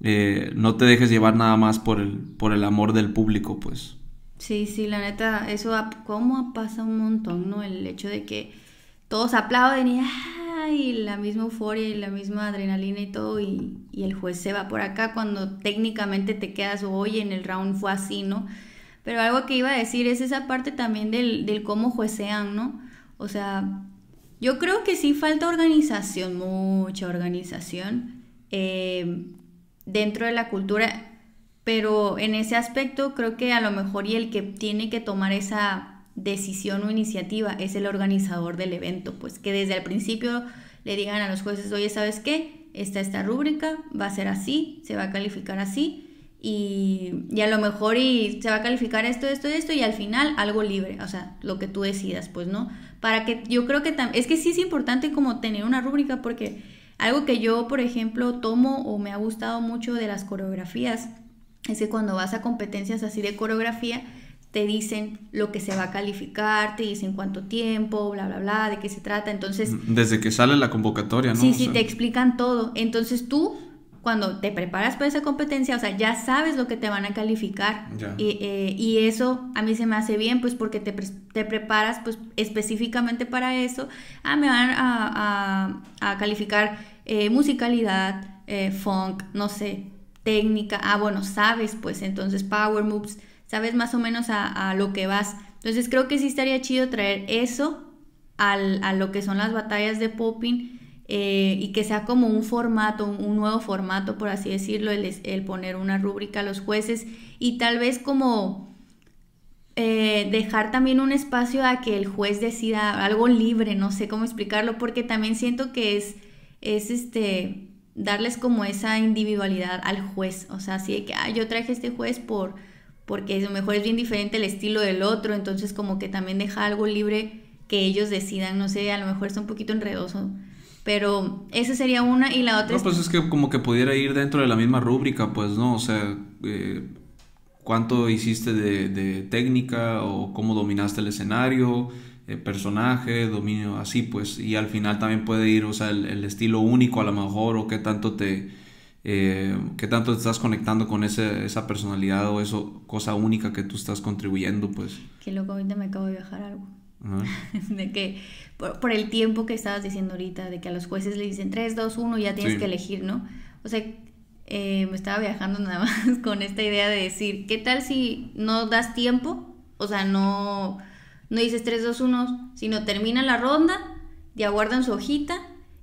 eh, no te dejes llevar nada más por el, por el amor del público, pues. Sí, sí, la neta, eso como pasa un montón, ¿no? El hecho de que todos aplauden y, la misma euforia y la misma adrenalina y todo, y, y, el juez se va por acá cuando técnicamente te quedas, oye, en el round fue así, ¿no? Pero algo que iba a decir es esa parte también del, del cómo juecean, ¿no? O sea, yo creo que sí falta organización, mucha organización eh, dentro de la cultura, pero en ese aspecto creo que a lo mejor y el que tiene que tomar esa decisión o iniciativa es el organizador del evento, pues que desde el principio le digan a los jueces, oye, ¿sabes qué? Está esta rúbrica, va a ser así, se va a calificar así, y, a lo mejor y se va a calificar esto, esto, esto, y al final algo libre, o sea, lo que tú decidas, pues no para que yo creo que también... es que sí es importante como tener una rúbrica porque algo que yo, por ejemplo, tomo o me ha gustado mucho de las coreografías es que cuando vas a competencias así de coreografía, te dicen lo que se va a calificar, te dicen cuánto tiempo, bla, bla, bla, de qué se trata. Entonces... Desde que sale la convocatoria, ¿no? Sí, sí, te explican todo. Entonces tú cuando te preparas para esa competencia, o sea, ya sabes lo que te van a calificar. Eh, y, eso a mí se me hace bien, pues porque te, preparas pues específicamente para eso. Ah, me van a, a, a calificar eh, musicalidad, eh, funk, no sé, técnica. Ah, bueno, sabes, pues entonces power moves, sabes más o menos a, lo que vas. Entonces creo que sí estaría chido traer eso a lo que son las batallas de popping eh, y que sea como un formato, un nuevo formato, por así decirlo, el, el poner una rúbrica a los jueces y tal vez como eh, dejar también un espacio a que el juez decida algo libre, no sé cómo explicarlo, porque también siento que es, es este, darles como esa individualidad al juez, o sea, así de que, ah, yo traje este juez por, porque a lo mejor es bien diferente el estilo del otro, entonces como que también deja algo libre que ellos decidan, no sé, a lo mejor está un poquito enredoso pero esa sería una y la otra... No, pues es que como que pudiera ir dentro de la misma rúbrica, pues, ¿no? O sea, eh, ¿cuánto hiciste de, de, técnica o cómo dominaste el escenario? Eh, personaje, dominio, así pues, y al final también puede ir, o sea, el, estilo único a lo mejor, o qué tanto te, eh, qué tanto te estás conectando con ese, esa personalidad o eso, cosa única que tú estás contribuyendo, pues. Que loco, ahorita me acabo de viajar algo. *laughs* de que por, el tiempo que estabas diciendo ahorita, de que a los jueces le dicen 3, 2, 1, ya tienes que elegir, ¿no? O sea, eh, me estaba viajando nada *laughs* más con esta idea de decir, ¿qué tal si no das tiempo? O sea, no, no dices 3, 2, 1, sino termina la ronda, ya guardan su hojita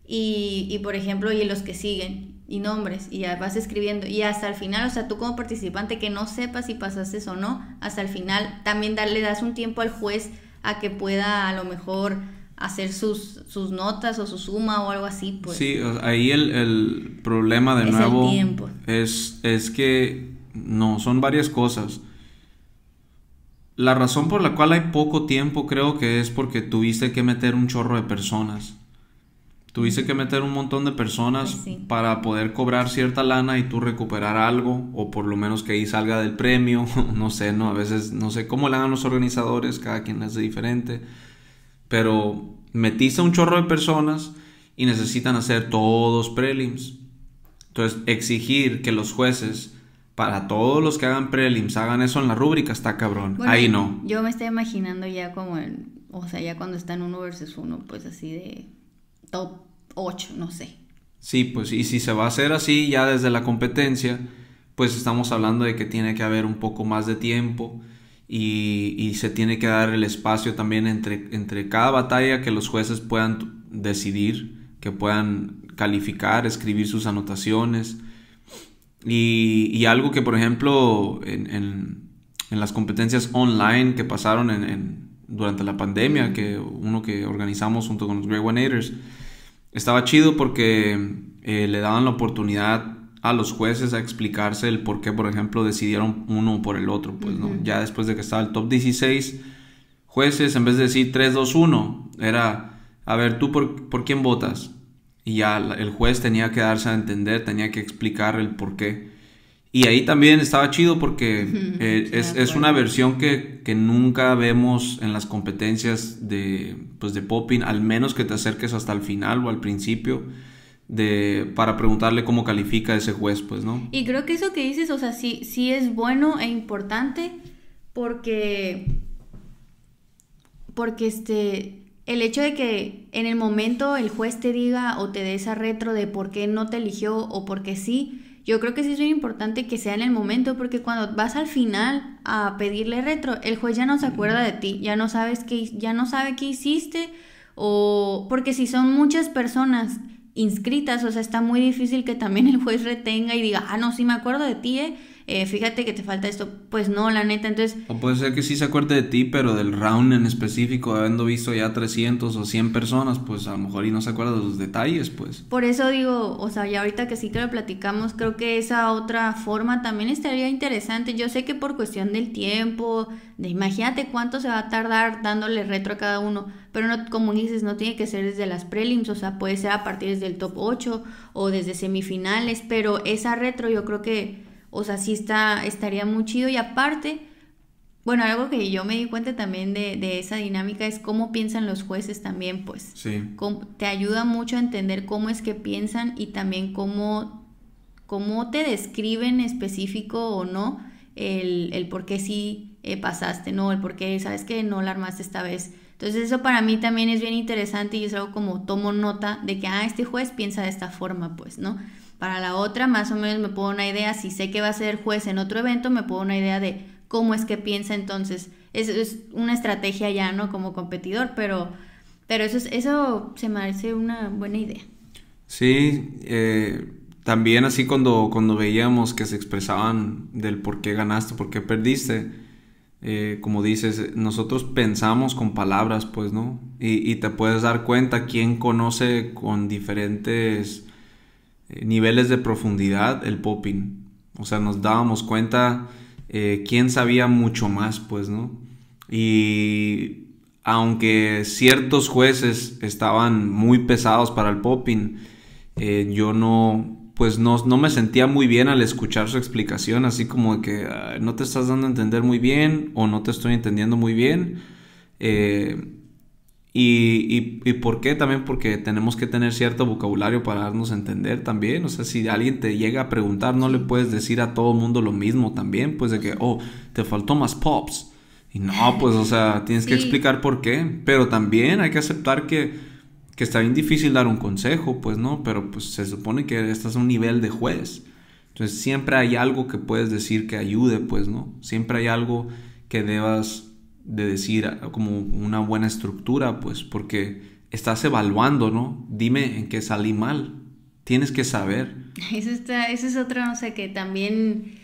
y, por ejemplo, y los que siguen, y nombres, y ya vas escribiendo. Y hasta el final, o sea, tú como participante que no sepas si pasaste o no, hasta el final también darle, das un tiempo al juez a que pueda a lo mejor hacer sus, sus notas o su suma o algo así, pues. Sí, ahí el, el problema de nuevo Es, es que no, son varias cosas. La razón por la cual hay poco tiempo creo que es porque tuviste que meter un chorro de personas. Tuviste que meter un montón de personas pues para poder cobrar cierta lana y tú recuperar algo, o por lo menos que ahí salga del premio, *laughs* no sé, ¿no? A veces no sé cómo le hagan los organizadores, cada quien es diferente pero metiste un chorro de personas y necesitan hacer todos prelims. Entonces, exigir que los jueces, para todos los que hagan prelims, hagan eso en la rúbrica, está cabrón. Ahí no. Yo me estoy imaginando ya como, en, o sea, ya cuando están uno versus uno, pues así de top 8, no sé. Sí, pues y si se va a hacer así ya desde la competencia, pues estamos hablando de que tiene que haber un poco más de tiempo y, se tiene que dar el espacio también entre, entre cada batalla que los jueces puedan decidir, que puedan calificar, escribir sus anotaciones. Y, algo que, por ejemplo, en, las competencias online que pasaron en, durante la pandemia, que uno que organizamos junto con los Great One estaba chido porque eh, le daban la oportunidad a los jueces a explicarse el por qué, por ejemplo, decidieron uno por el otro. Pues, Ya después de que estaba el top 16, jueces, en vez de decir 3, 2, 1, era, a ver, ¿tú por, quién votas? Y ya el juez tenía que darse a entender, tenía que explicar el por qué. Y ahí también estaba chido porque eh, es, es, una versión que, que, nunca vemos en las competencias de, pues, de popping, al menos que te acerques hasta el final o al principio para preguntarle cómo califica ese juez, pues, ¿no? Y creo que eso que dices, o sea, sí, es bueno e importante porque, porque este, el hecho de que en el momento el juez te diga o te dé esa retro de por qué no te eligió o por qué sí, yo creo que sí es muy importante que sea en el momento, porque cuando vas al final a pedirle retro, el juez ya no se acuerda de ti, ya no sabes qué, ya no sabe qué hiciste, o porque si son muchas personas inscritas, o sea, está muy difícil que también el juez retenga y diga, ah, no, sí me acuerdo de ti, ¿eh? Eh, fíjate que te falta esto, pues no, la neta, entonces... O puede ser que sí se acuerde de ti, pero del round en específico, habiendo visto ya 300 o 100 personas, pues a lo mejor y no se acuerda de los detalles, pues. Por eso digo, o sea, ya ahorita que sí que lo platicamos, creo que esa otra forma también estaría interesante. Yo sé que por cuestión del tiempo, de imagínate cuánto se va a tardar dándole retro a cada uno, pero no, como dices, no tiene que ser desde las prelims, o sea, puede ser a partir del top 8 o desde semifinales, pero esa retro yo creo que o sea, sí está, estaría muy chido y aparte... Bueno, algo que yo me di cuenta también de, esa dinámica es cómo piensan los jueces también, pues. Sí. te ayuda mucho a entender cómo es que piensan y también cómo, cómo te describen específico o no el, por qué sí eh, pasaste, ¿no? El por qué, ¿sabes que No la armaste esta vez. Entonces eso para mí también es bien interesante y es algo como tomo nota de que, ah, este juez piensa de esta forma, pues, ¿no? Para la otra, más o menos me pongo una idea, si sé que va a ser juez en otro evento, me pongo una idea de cómo es que piensa entonces. Es, una estrategia ya, ¿no? Como competidor, pero, pero eso, es, eso se me hace una buena idea. Sí, eh, también así cuando, cuando veíamos que se expresaban del por qué ganaste, por qué perdiste, eh, como dices, nosotros pensamos con palabras, pues, ¿no? y, te puedes dar cuenta quién conoce con diferentes eh, niveles de profundidad el popping. O sea, nos dábamos cuenta eh, quién sabía mucho más, pues, ¿no? Y aunque ciertos jueces estaban muy pesados para el popping, eh, yo no, pues no, no, me sentía muy bien al escuchar su explicación, así como de que ah, no te estás dando a entender muy bien o no te estoy entendiendo muy bien. Y, y, por qué también, porque tenemos que tener cierto vocabulario para darnos a entender también. O sea, si alguien te llega a preguntar, no le puedes decir a todo mundo lo mismo también, pues de que, oh, te faltó más pops. Y no, pues, o sea, tienes que explicar por qué. Pero también hay que aceptar que, que está bien difícil dar un consejo, pues no, pero pues se supone que estás a un nivel de juez. Entonces siempre hay algo que puedes decir que ayude, pues no. Siempre hay algo que debas de decir ah, como una buena estructura, pues porque estás evaluando, ¿no? Dime en qué salí mal. Tienes que saber. *laughs* Eso, está, eso es otra, no sea, que también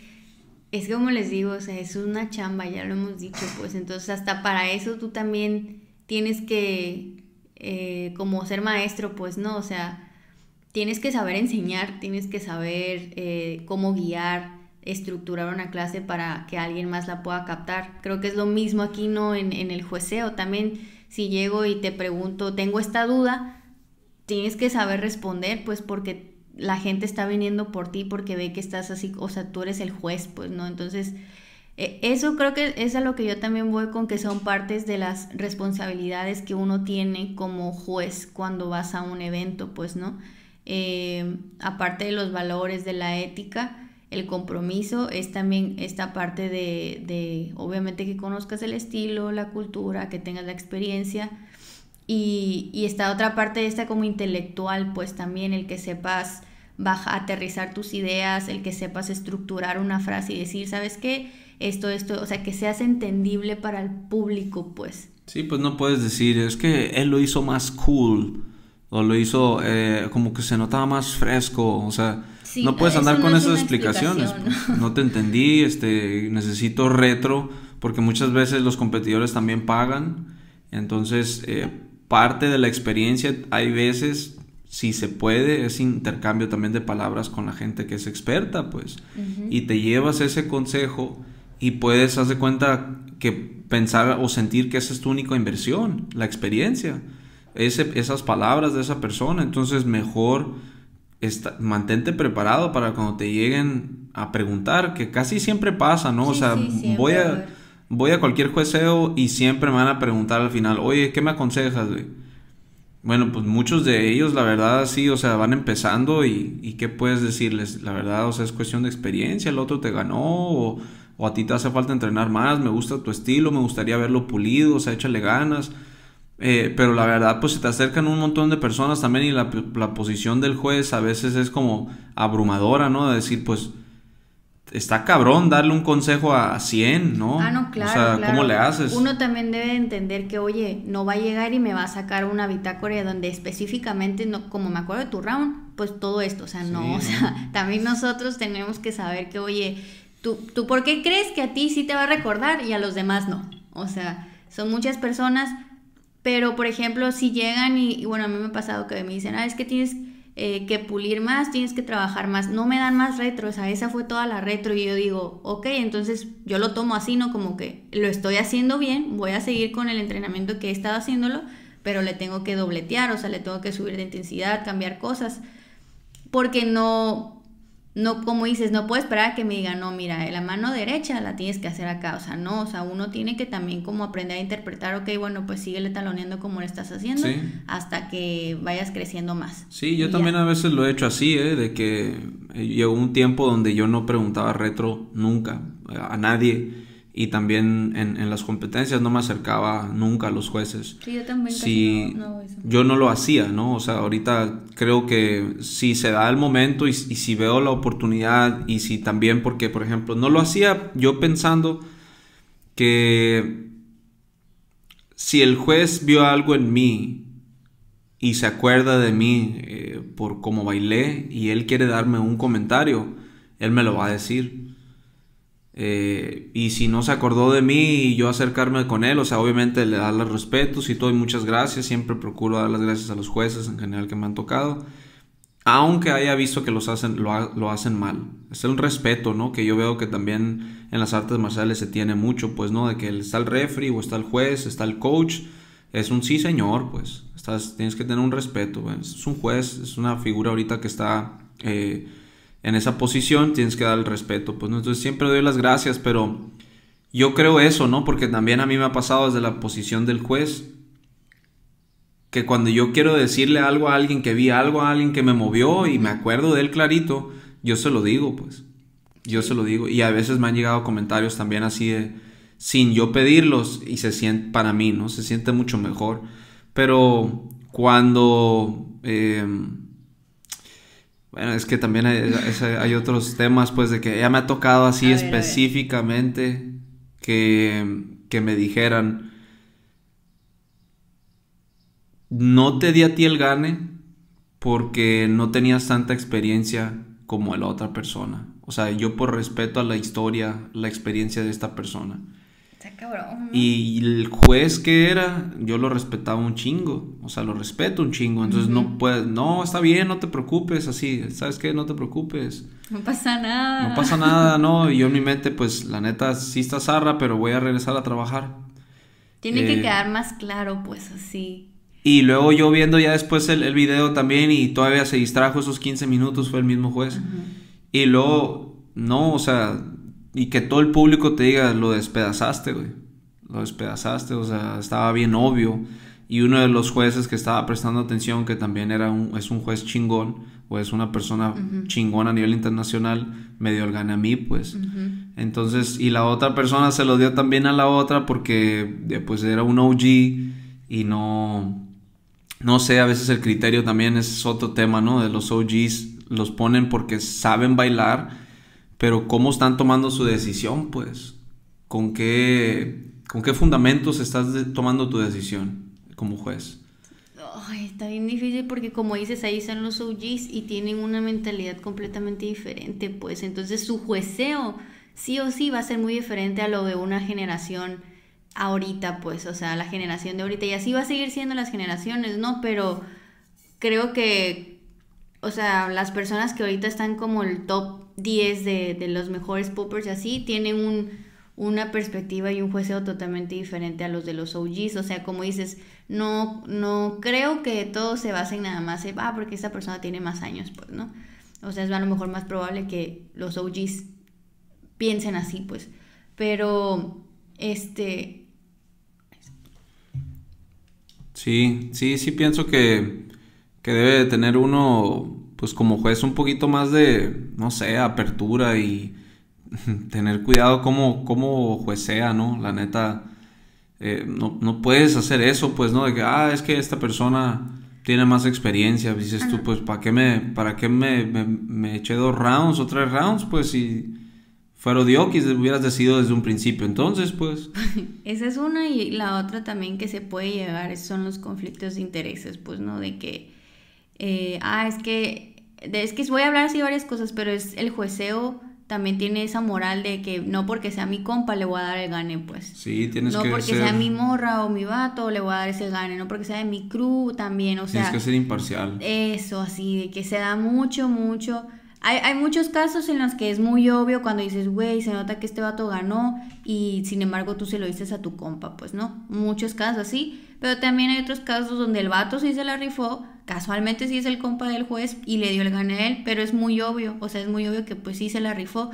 es como les digo, o sea, es una chamba, ya lo hemos dicho, pues entonces hasta para eso tú también tienes que, eh, como ser maestro, pues no, o sea, tienes que saber enseñar, tienes que saber eh, cómo guiar, estructurar una clase para que alguien más la pueda captar. Creo que es lo mismo aquí, ¿no? En, el jueceo también, si llego y te pregunto, tengo esta duda, tienes que saber responder, pues porque la gente está viniendo por ti porque ve que estás así, o sea, tú eres el juez, pues, ¿no? Entonces, e, eso creo que es a lo que yo también voy con que son partes de las responsabilidades que uno tiene como juez cuando vas a un evento, pues, ¿no? Eh, aparte de los valores, de la ética, el compromiso es también esta parte de, obviamente, que conozcas el estilo, la cultura, que tengas la experiencia. Y, esta otra parte, esta como intelectual, pues también el que sepas baja, aterrizar tus ideas, el que sepas estructurar una frase y decir, ¿sabes qué? Esto, esto, o sea, que seas entendible para el público, pues. Sí, pues no puedes decir, es que él lo hizo más cool, o lo hizo eh, como que se notaba más fresco, o sea, no puedes andar con esas explicaciones. no te entendí, este, necesito retro, porque muchas veces los competidores también pagan. Entonces, eh, parte de la experiencia, hay veces, si se puede, es intercambio también de palabras con la gente que es experta, pues. Y te llevas ese consejo y puedes, hacer cuenta que pensar o sentir que esa es tu única inversión, la experiencia, ese, esas palabras de esa persona. Entonces, mejor mantente preparado para cuando te lleguen a preguntar, que casi siempre pasa, ¿no? o sea, voy, a, voy a cualquier jueceo y siempre me van a preguntar al final, oye, ¿qué me aconsejas, güey? Bueno, pues muchos de ellos, la verdad, sí, o sea, van empezando y, ¿qué puedes decirles? La verdad, o sea, es cuestión de experiencia, el otro te ganó o, o a ti te hace falta entrenar más, me gusta tu estilo, me gustaría verlo pulido, o sea, échale ganas. Eh, pero la verdad, pues se te acercan un montón de personas también y la, la, posición del juez a veces es como abrumadora, ¿no? De decir, pues está cabrón darle un consejo a 100, ¿no? Ah, no, claro. O sea, ¿cómo le haces? Uno también debe entender que, oye, no va a llegar y me va a sacar una bitácora donde específicamente, no, como me acuerdo de tu round, pues todo esto, o sea, no, o sea, *laughs* también nosotros tenemos que saber que, oye, tú, tú, ¿por qué crees que a ti sí te va a recordar y a los demás no? O sea, son muchas personas pero, por ejemplo, si llegan y, bueno, a mí me ha pasado que me dicen, ah, es que tienes eh, que pulir más, tienes que trabajar más. No me dan más retro, o sea, esa fue toda la retro. Y yo digo, ok, entonces yo lo tomo así, ¿no? Como que lo estoy haciendo bien, voy a seguir con el entrenamiento que he estado haciéndolo, pero le tengo que dobletear, o sea, le tengo que subir de intensidad, cambiar cosas. Porque no, no, como dices, no puedo esperar a que me digan, no, mira, la mano derecha la tienes que hacer acá, o sea, no, o sea, uno tiene que también como aprender a interpretar, ok, bueno, pues síguele taloneando como lo estás haciendo hasta que vayas creciendo más. Sí, yo también a veces lo he hecho así, ¿eh? de que eh, llegó un tiempo donde yo no preguntaba retro nunca a nadie y también en, las competencias no me acercaba nunca a los jueces. Sí, yo también. no, Yo no lo hacía, ¿no? O sea, ahorita creo que si se da el momento y, si veo la oportunidad y si también porque, por ejemplo, no lo hacía yo pensando que si el juez vio algo en mí y se acuerda de mí eh, por cómo bailé y él quiere darme un comentario, él me lo va a decir eh, y si no se acordó de mí y yo acercarme con él, o sea, obviamente le da los respetos y todo, y muchas gracias. Siempre procuro dar las gracias a los jueces en general que me han tocado, aunque haya visto que los hacen, lo, lo hacen mal. Es un respeto, ¿no? Que yo veo que también en las artes marciales se tiene mucho, pues, ¿no? De que está el refri o está el juez, está el coach. Es un sí, señor, pues. Estás, tienes que tener un respeto. Pues. Es un juez, es una figura ahorita que está. Eh, en esa posición, tienes que dar el respeto. Pues, Entonces siempre doy las gracias, pero yo creo eso, ¿no? Porque también a mí me ha pasado desde la posición del juez, que cuando yo quiero decirle algo a alguien, que vi algo a alguien que me movió y me acuerdo de él clarito, yo se lo digo, pues. Yo se lo digo. Y a veces me han llegado comentarios también así sin yo pedirlos, y se siente, para mí, ¿no? Se siente mucho mejor. Pero cuando... Eh, bueno, es que también hay, otros temas, pues, de que ya me ha tocado así específicamente que, que me dijeran, no te di a ti el gane porque no tenías tanta experiencia como la otra persona. O sea, yo por respeto a la historia, la experiencia de esta persona cabrón. Y el juez que era, yo lo respetaba un chingo. O sea, lo respeto un chingo. Entonces no puedes, no, está bien, no te preocupes, así. ¿Sabes qué? No te preocupes. No pasa nada. No pasa nada, no. Y yo en mi *laughs* mente, pues la neta, sí está zarra, pero voy a regresar a trabajar. Tiene que eh, quedar más claro, pues así. Y luego yo viendo ya después el, video también y todavía se distrajo esos 15 minutos, fue el mismo juez. Y luego, no, o sea, y que todo el público te diga, lo despedazaste, güey. Lo despedazaste, o sea, estaba bien obvio. Y uno de los jueces que estaba prestando atención, que también era un, es un juez chingón, o es una persona chingona chingón a nivel internacional, me dio el gane a mí, pues. Entonces, y la otra persona se lo dio también a la otra porque, eh, pues, era un OG y no... No sé, a veces el criterio también es otro tema, ¿no? De los OGs los ponen porque saben bailar pero cómo están tomando su decisión, pues. ¿Con qué, con qué fundamentos estás tomando tu decisión como juez? Ay, está bien difícil porque como dices, ahí están los OGs y tienen una mentalidad completamente diferente, pues entonces su jueceo sí o sí va a ser muy diferente a lo de una generación ahorita, pues, o sea, la generación de ahorita y así va a seguir siendo las generaciones, ¿no? Pero creo que, o sea, las personas que ahorita están como el top 10 de, los mejores poppers y así, tienen una perspectiva y un juicio totalmente diferente a los de los OGs. O sea, como dices, no, no creo que todo se basen en nada más, ah, porque esta persona tiene más años, pues, ¿no? O sea, es a lo mejor más probable que los OGs piensen así, pues. Pero, este... Sí, sí, sí pienso que, que debe de tener uno pues como juez un poquito más de, no sé, apertura y *laughs* tener cuidado como, como juecea, ¿no? La neta, eh, no, puedes hacer eso, pues, ¿no? De que, ah, es que esta persona tiene más experiencia, dices tú, pues, ¿para qué me, para qué me, me, eché dos rounds o tres rounds? Pues, si fuera Diokis, hubieras decidido desde un principio, entonces, pues. *laughs* Esa es una y la otra también que se puede llegar son los conflictos de intereses, pues, ¿no? De que eh, ah, es que, es que voy a hablar así varias cosas, pero es el jueceo también tiene esa moral de que no porque sea mi compa le voy a dar el gane, pues. Sí, tienes no que No porque sea mi morra o mi vato le voy a dar ese gane, no porque sea de mi crew también, o sea. Tienes que ser imparcial. Eso, así, de que se da mucho, mucho. Hay, hay muchos casos en los que es muy obvio cuando dices, güey, se nota que este vato ganó y sin embargo tú se lo dices a tu compa, pues no. Muchos casos así. Pero también hay otros casos donde el vato sí se la rifó, casualmente sí es el compa del juez y le dio el gane a él, pero es muy obvio, o sea, es muy obvio que pues sí se la rifó.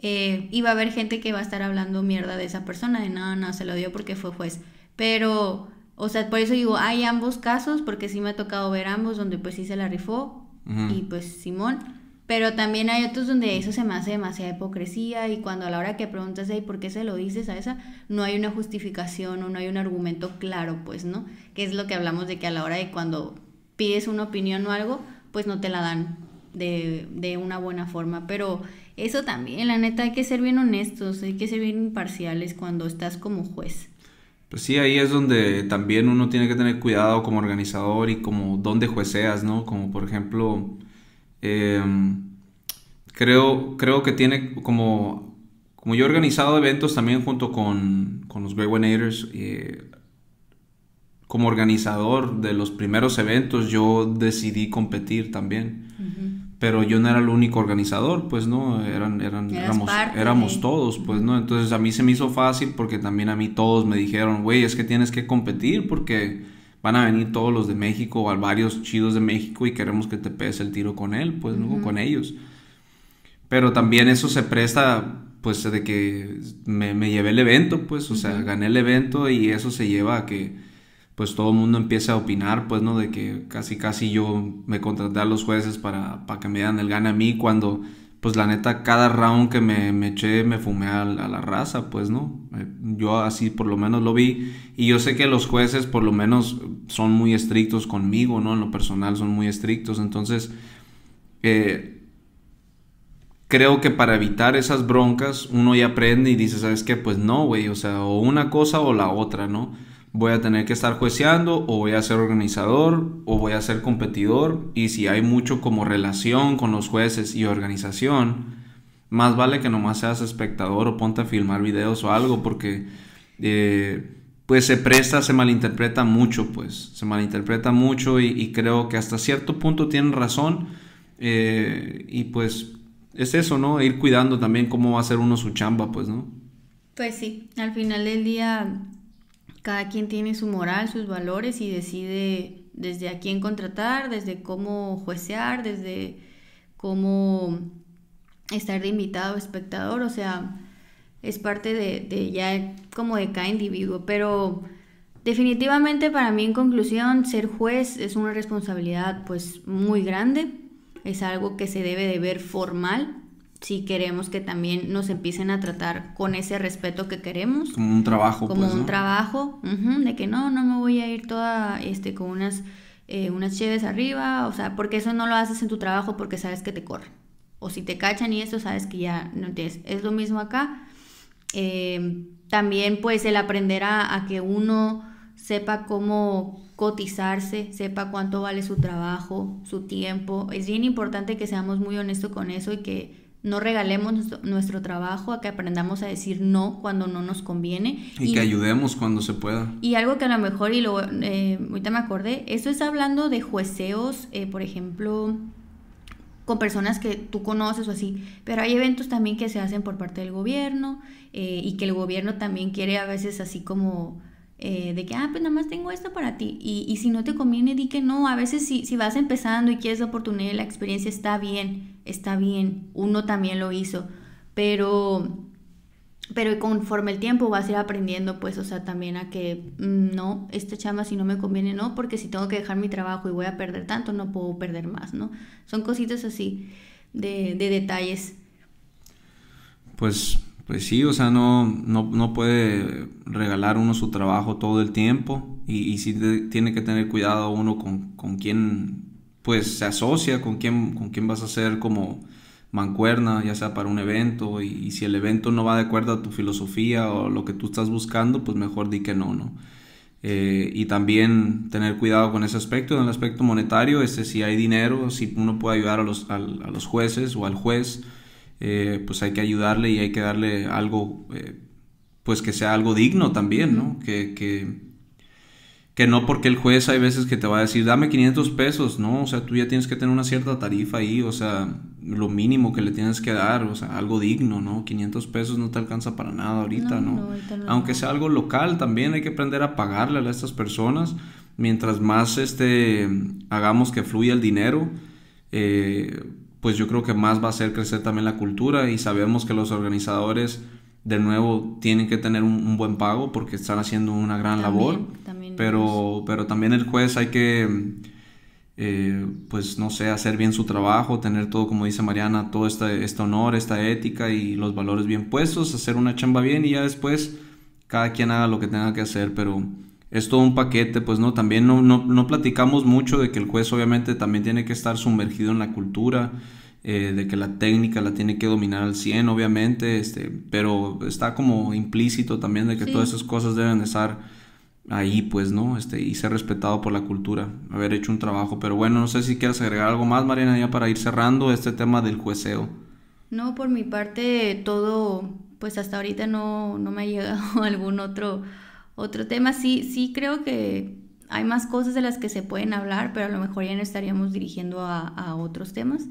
Eh, y va a haber gente que va a estar hablando mierda de esa persona, de no, no, se lo dio porque fue juez. Pero, o sea, por eso digo, hay ambos casos, porque sí me ha tocado ver ambos donde pues sí se la rifó y pues Simón. Pero también hay otros donde eso se me hace demasiada hipocresía y cuando a la hora que preguntas, por qué se lo dices a esa? No hay una justificación o no hay un argumento claro, pues, ¿no? Que es lo que hablamos de que a la hora de cuando pides una opinión o algo, pues no te la dan de, de una buena forma. Pero eso también, la neta, hay que ser bien honestos, hay que ser bien imparciales cuando estás como juez. Pues sí, ahí es donde también uno tiene que tener cuidado como organizador y como donde jueceas, ¿no? Como por ejemplo Em, creo, creo que tiene como, como yo he organizado eventos también junto con, los Great One eh, como organizador de los primeros eventos yo decidí competir también. Pero yo no era el único organizador, pues no, eran, eran, éramos, todos, pues no. Entonces a mí se me hizo fácil porque también a mí todos me dijeron, güey, es que tienes que competir porque van a venir todos los de México o varios chidos de México y queremos que te pese el tiro con él, pues, luego Con ellos. Pero también eso se presta, pues, de que me, llevé el evento, pues, o sea, gané el evento y eso se lleva a que, pues, todo el mundo empiece a opinar, pues, ¿no? De que casi, casi yo me contraté a los jueces para, para que me dieran el gana a mí cuando pues la neta, cada round que me, eché, me fumé a, la raza, pues, ¿no? Eh, yo así por lo menos lo vi. Y yo sé que los jueces por lo menos son muy estrictos conmigo, ¿no? En lo personal son muy estrictos. Entonces, eh, creo que para evitar esas broncas, uno ya aprende y dice, ¿sabes qué? Pues no, güey. O sea, o una cosa o la otra, ¿no? voy a tener que estar jueceando o voy a ser organizador o voy a ser competidor y si hay mucho como relación con los jueces y organización, más vale que nomás seas espectador o ponte a filmar videos o algo porque eh, pues se presta, se malinterpreta mucho pues, se malinterpreta mucho y, creo que hasta cierto punto tienen razón eh, y pues es eso, ¿no? Ir cuidando también cómo va a ser uno su chamba pues, ¿no? Pues sí, al final del día cada quien tiene su moral, sus valores y decide desde a quién contratar, desde cómo juecear, desde cómo estar de invitado o espectador, o sea, es parte de, de, ya como de cada individuo, pero definitivamente para mí en conclusión ser juez es una responsabilidad pues muy grande, es algo que se debe de ver formal si queremos que también nos empiecen a tratar con ese respeto que queremos. Como un trabajo. Como pues, un trabajo, de que no, no me voy a ir toda este, con unas, eh, unas arriba, o sea, porque eso no lo haces en tu trabajo porque sabes que te corren. O si te cachan y eso, sabes que ya no tienes. Es lo mismo acá. Em, también pues el aprender a que uno sepa cómo cotizarse, sepa cuánto vale su trabajo, su tiempo. Es bien importante que seamos muy honestos con eso y que no regalemos nuestro trabajo a que aprendamos a decir no cuando no nos conviene. Y, que ayudemos cuando se pueda. Y algo que a lo mejor, y luego eh, ahorita me acordé, esto es hablando de jueceos, eh, por ejemplo, con personas que tú conoces o así, pero hay eventos también que se hacen por parte del gobierno eh, y que el gobierno también quiere a veces así como... Eh, de que, ah, pues nada más tengo esto para ti. Y, si no te conviene, di que no. A veces si, si vas empezando y quieres la oportunidad y la experiencia, está bien está bien, uno también lo hizo, pero pero conforme el tiempo vas a ir aprendiendo, pues, o sea, también a que mm, no, esta chama si no me conviene, no, porque si tengo que dejar mi trabajo y voy a perder tanto, no puedo perder más, ¿no? Son cositas así de, de detalles. Pues, pues sí, o sea, no, no, puede regalar uno su trabajo todo el tiempo y, y sí tiene que tener cuidado uno con, con quién pues se asocia con quién, con quién vas a ser como mancuerna, ya sea para un evento, y, si el evento no va de acuerdo a tu filosofía o lo que tú estás buscando, pues mejor di que no, ¿no? Eh, y también tener cuidado con ese aspecto, en el aspecto monetario, este, si hay dinero, si uno puede ayudar a los, jueces o al juez, eh, pues hay que ayudarle y hay que darle algo, eh, pues que sea algo digno también, ¿no? que, que no porque el juez hay veces que te va a decir, dame 500 pesos, no, o sea, tú ya tienes que tener una cierta tarifa ahí, o sea, lo mínimo que le tienes que dar, o sea, algo digno, ¿no? 500 pesos no te alcanza para nada ahorita, ¿no? Aunque sea algo local, también hay que aprender a pagarle a estas personas, mientras más este, hagamos que fluya el dinero, eh, pues yo creo que más va a hacer crecer también la cultura y sabemos que los organizadores, de nuevo, tienen que tener un, buen pago porque están haciendo una gran labor pero, también el juez hay que, eh, pues no sé, hacer bien su trabajo, tener todo, como dice Mariana, todo este, este, honor, esta ética y los valores bien puestos, hacer una chamba bien y ya después cada quien haga lo que tenga que hacer, pero es todo un paquete, pues no, también no, platicamos mucho de que el juez obviamente también tiene que estar sumergido en la cultura, eh, de que la técnica la tiene que dominar al 100, obviamente, este, pero está como implícito también de que todas esas cosas deben estar ahí, pues, ¿no? Este, y ser respetado por la cultura, haber hecho un trabajo. Pero bueno, no sé si quieres agregar algo más, Mariana, ya para ir cerrando este tema del jueceo. No, por mi parte, todo, pues hasta ahorita no, no me ha llegado *laughs* algún otro, otro tema. Sí, sí creo que hay más cosas de las que se pueden hablar, pero a lo mejor ya no estaríamos dirigiendo a, otros temas.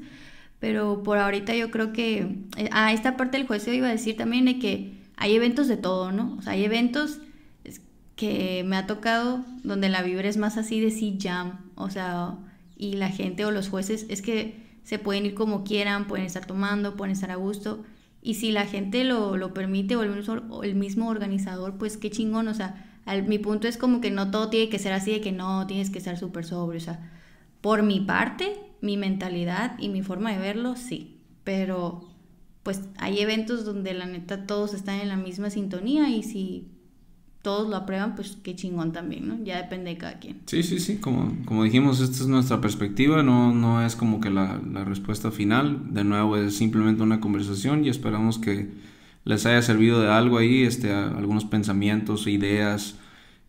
Pero por ahorita yo creo que eh, a esta parte del jueceo iba a decir también de que hay eventos de todo, ¿no? hay eventos que me ha tocado donde la vibra es más así de si jam, o sea, y la gente o los jueces es que se pueden ir como quieran, pueden estar tomando, pueden estar a gusto, y si la gente lo, lo permite o el, mismo organizador, pues qué chingón, o sea, mi punto es como que no todo tiene que ser así, de que no, tienes que estar súper sobrio, o sea, por mi parte, mi mentalidad y mi forma de verlo, sí, pero pues hay eventos donde la neta todos están en la misma sintonía y si todos lo aprueban, pues qué chingón también, ¿no? Ya depende de cada quien. Sí, sí, sí, como, como dijimos, esta es nuestra perspectiva, no, no es como que la, respuesta final, de nuevo es simplemente una conversación y esperamos que les haya servido de algo ahí, este, algunos pensamientos, ideas,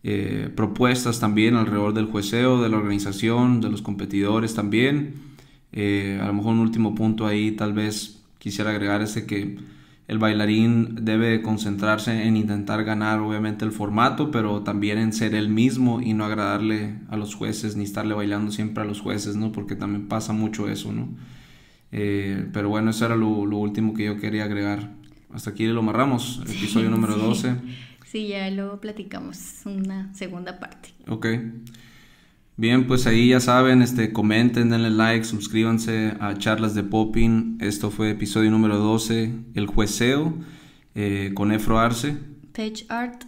eh, propuestas también alrededor del jueceo, de la organización, de los competidores también. Eh, a lo mejor un último punto ahí, tal vez quisiera agregar ese que el bailarín debe concentrarse en intentar ganar obviamente el formato, pero también en ser él mismo y no agradarle a los jueces ni estarle bailando siempre a los jueces, ¿no? Porque también pasa mucho eso, ¿no? Eh, pero bueno, eso era lo, último que yo quería agregar. Hasta aquí lo amarramos, *laughs* episodio número 12. Sí. ya lo platicamos, una segunda parte. Ok. Bien, pues ahí ya saben, este, comenten, denle like, suscríbanse a Charlas de Popping. Esto fue episodio número 12, El Jueceo, eh, con Efro Arce. Page Art.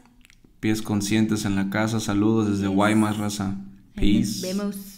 Pies conscientes en la casa. Saludos desde Guaymas, raza. Peace. Vemos.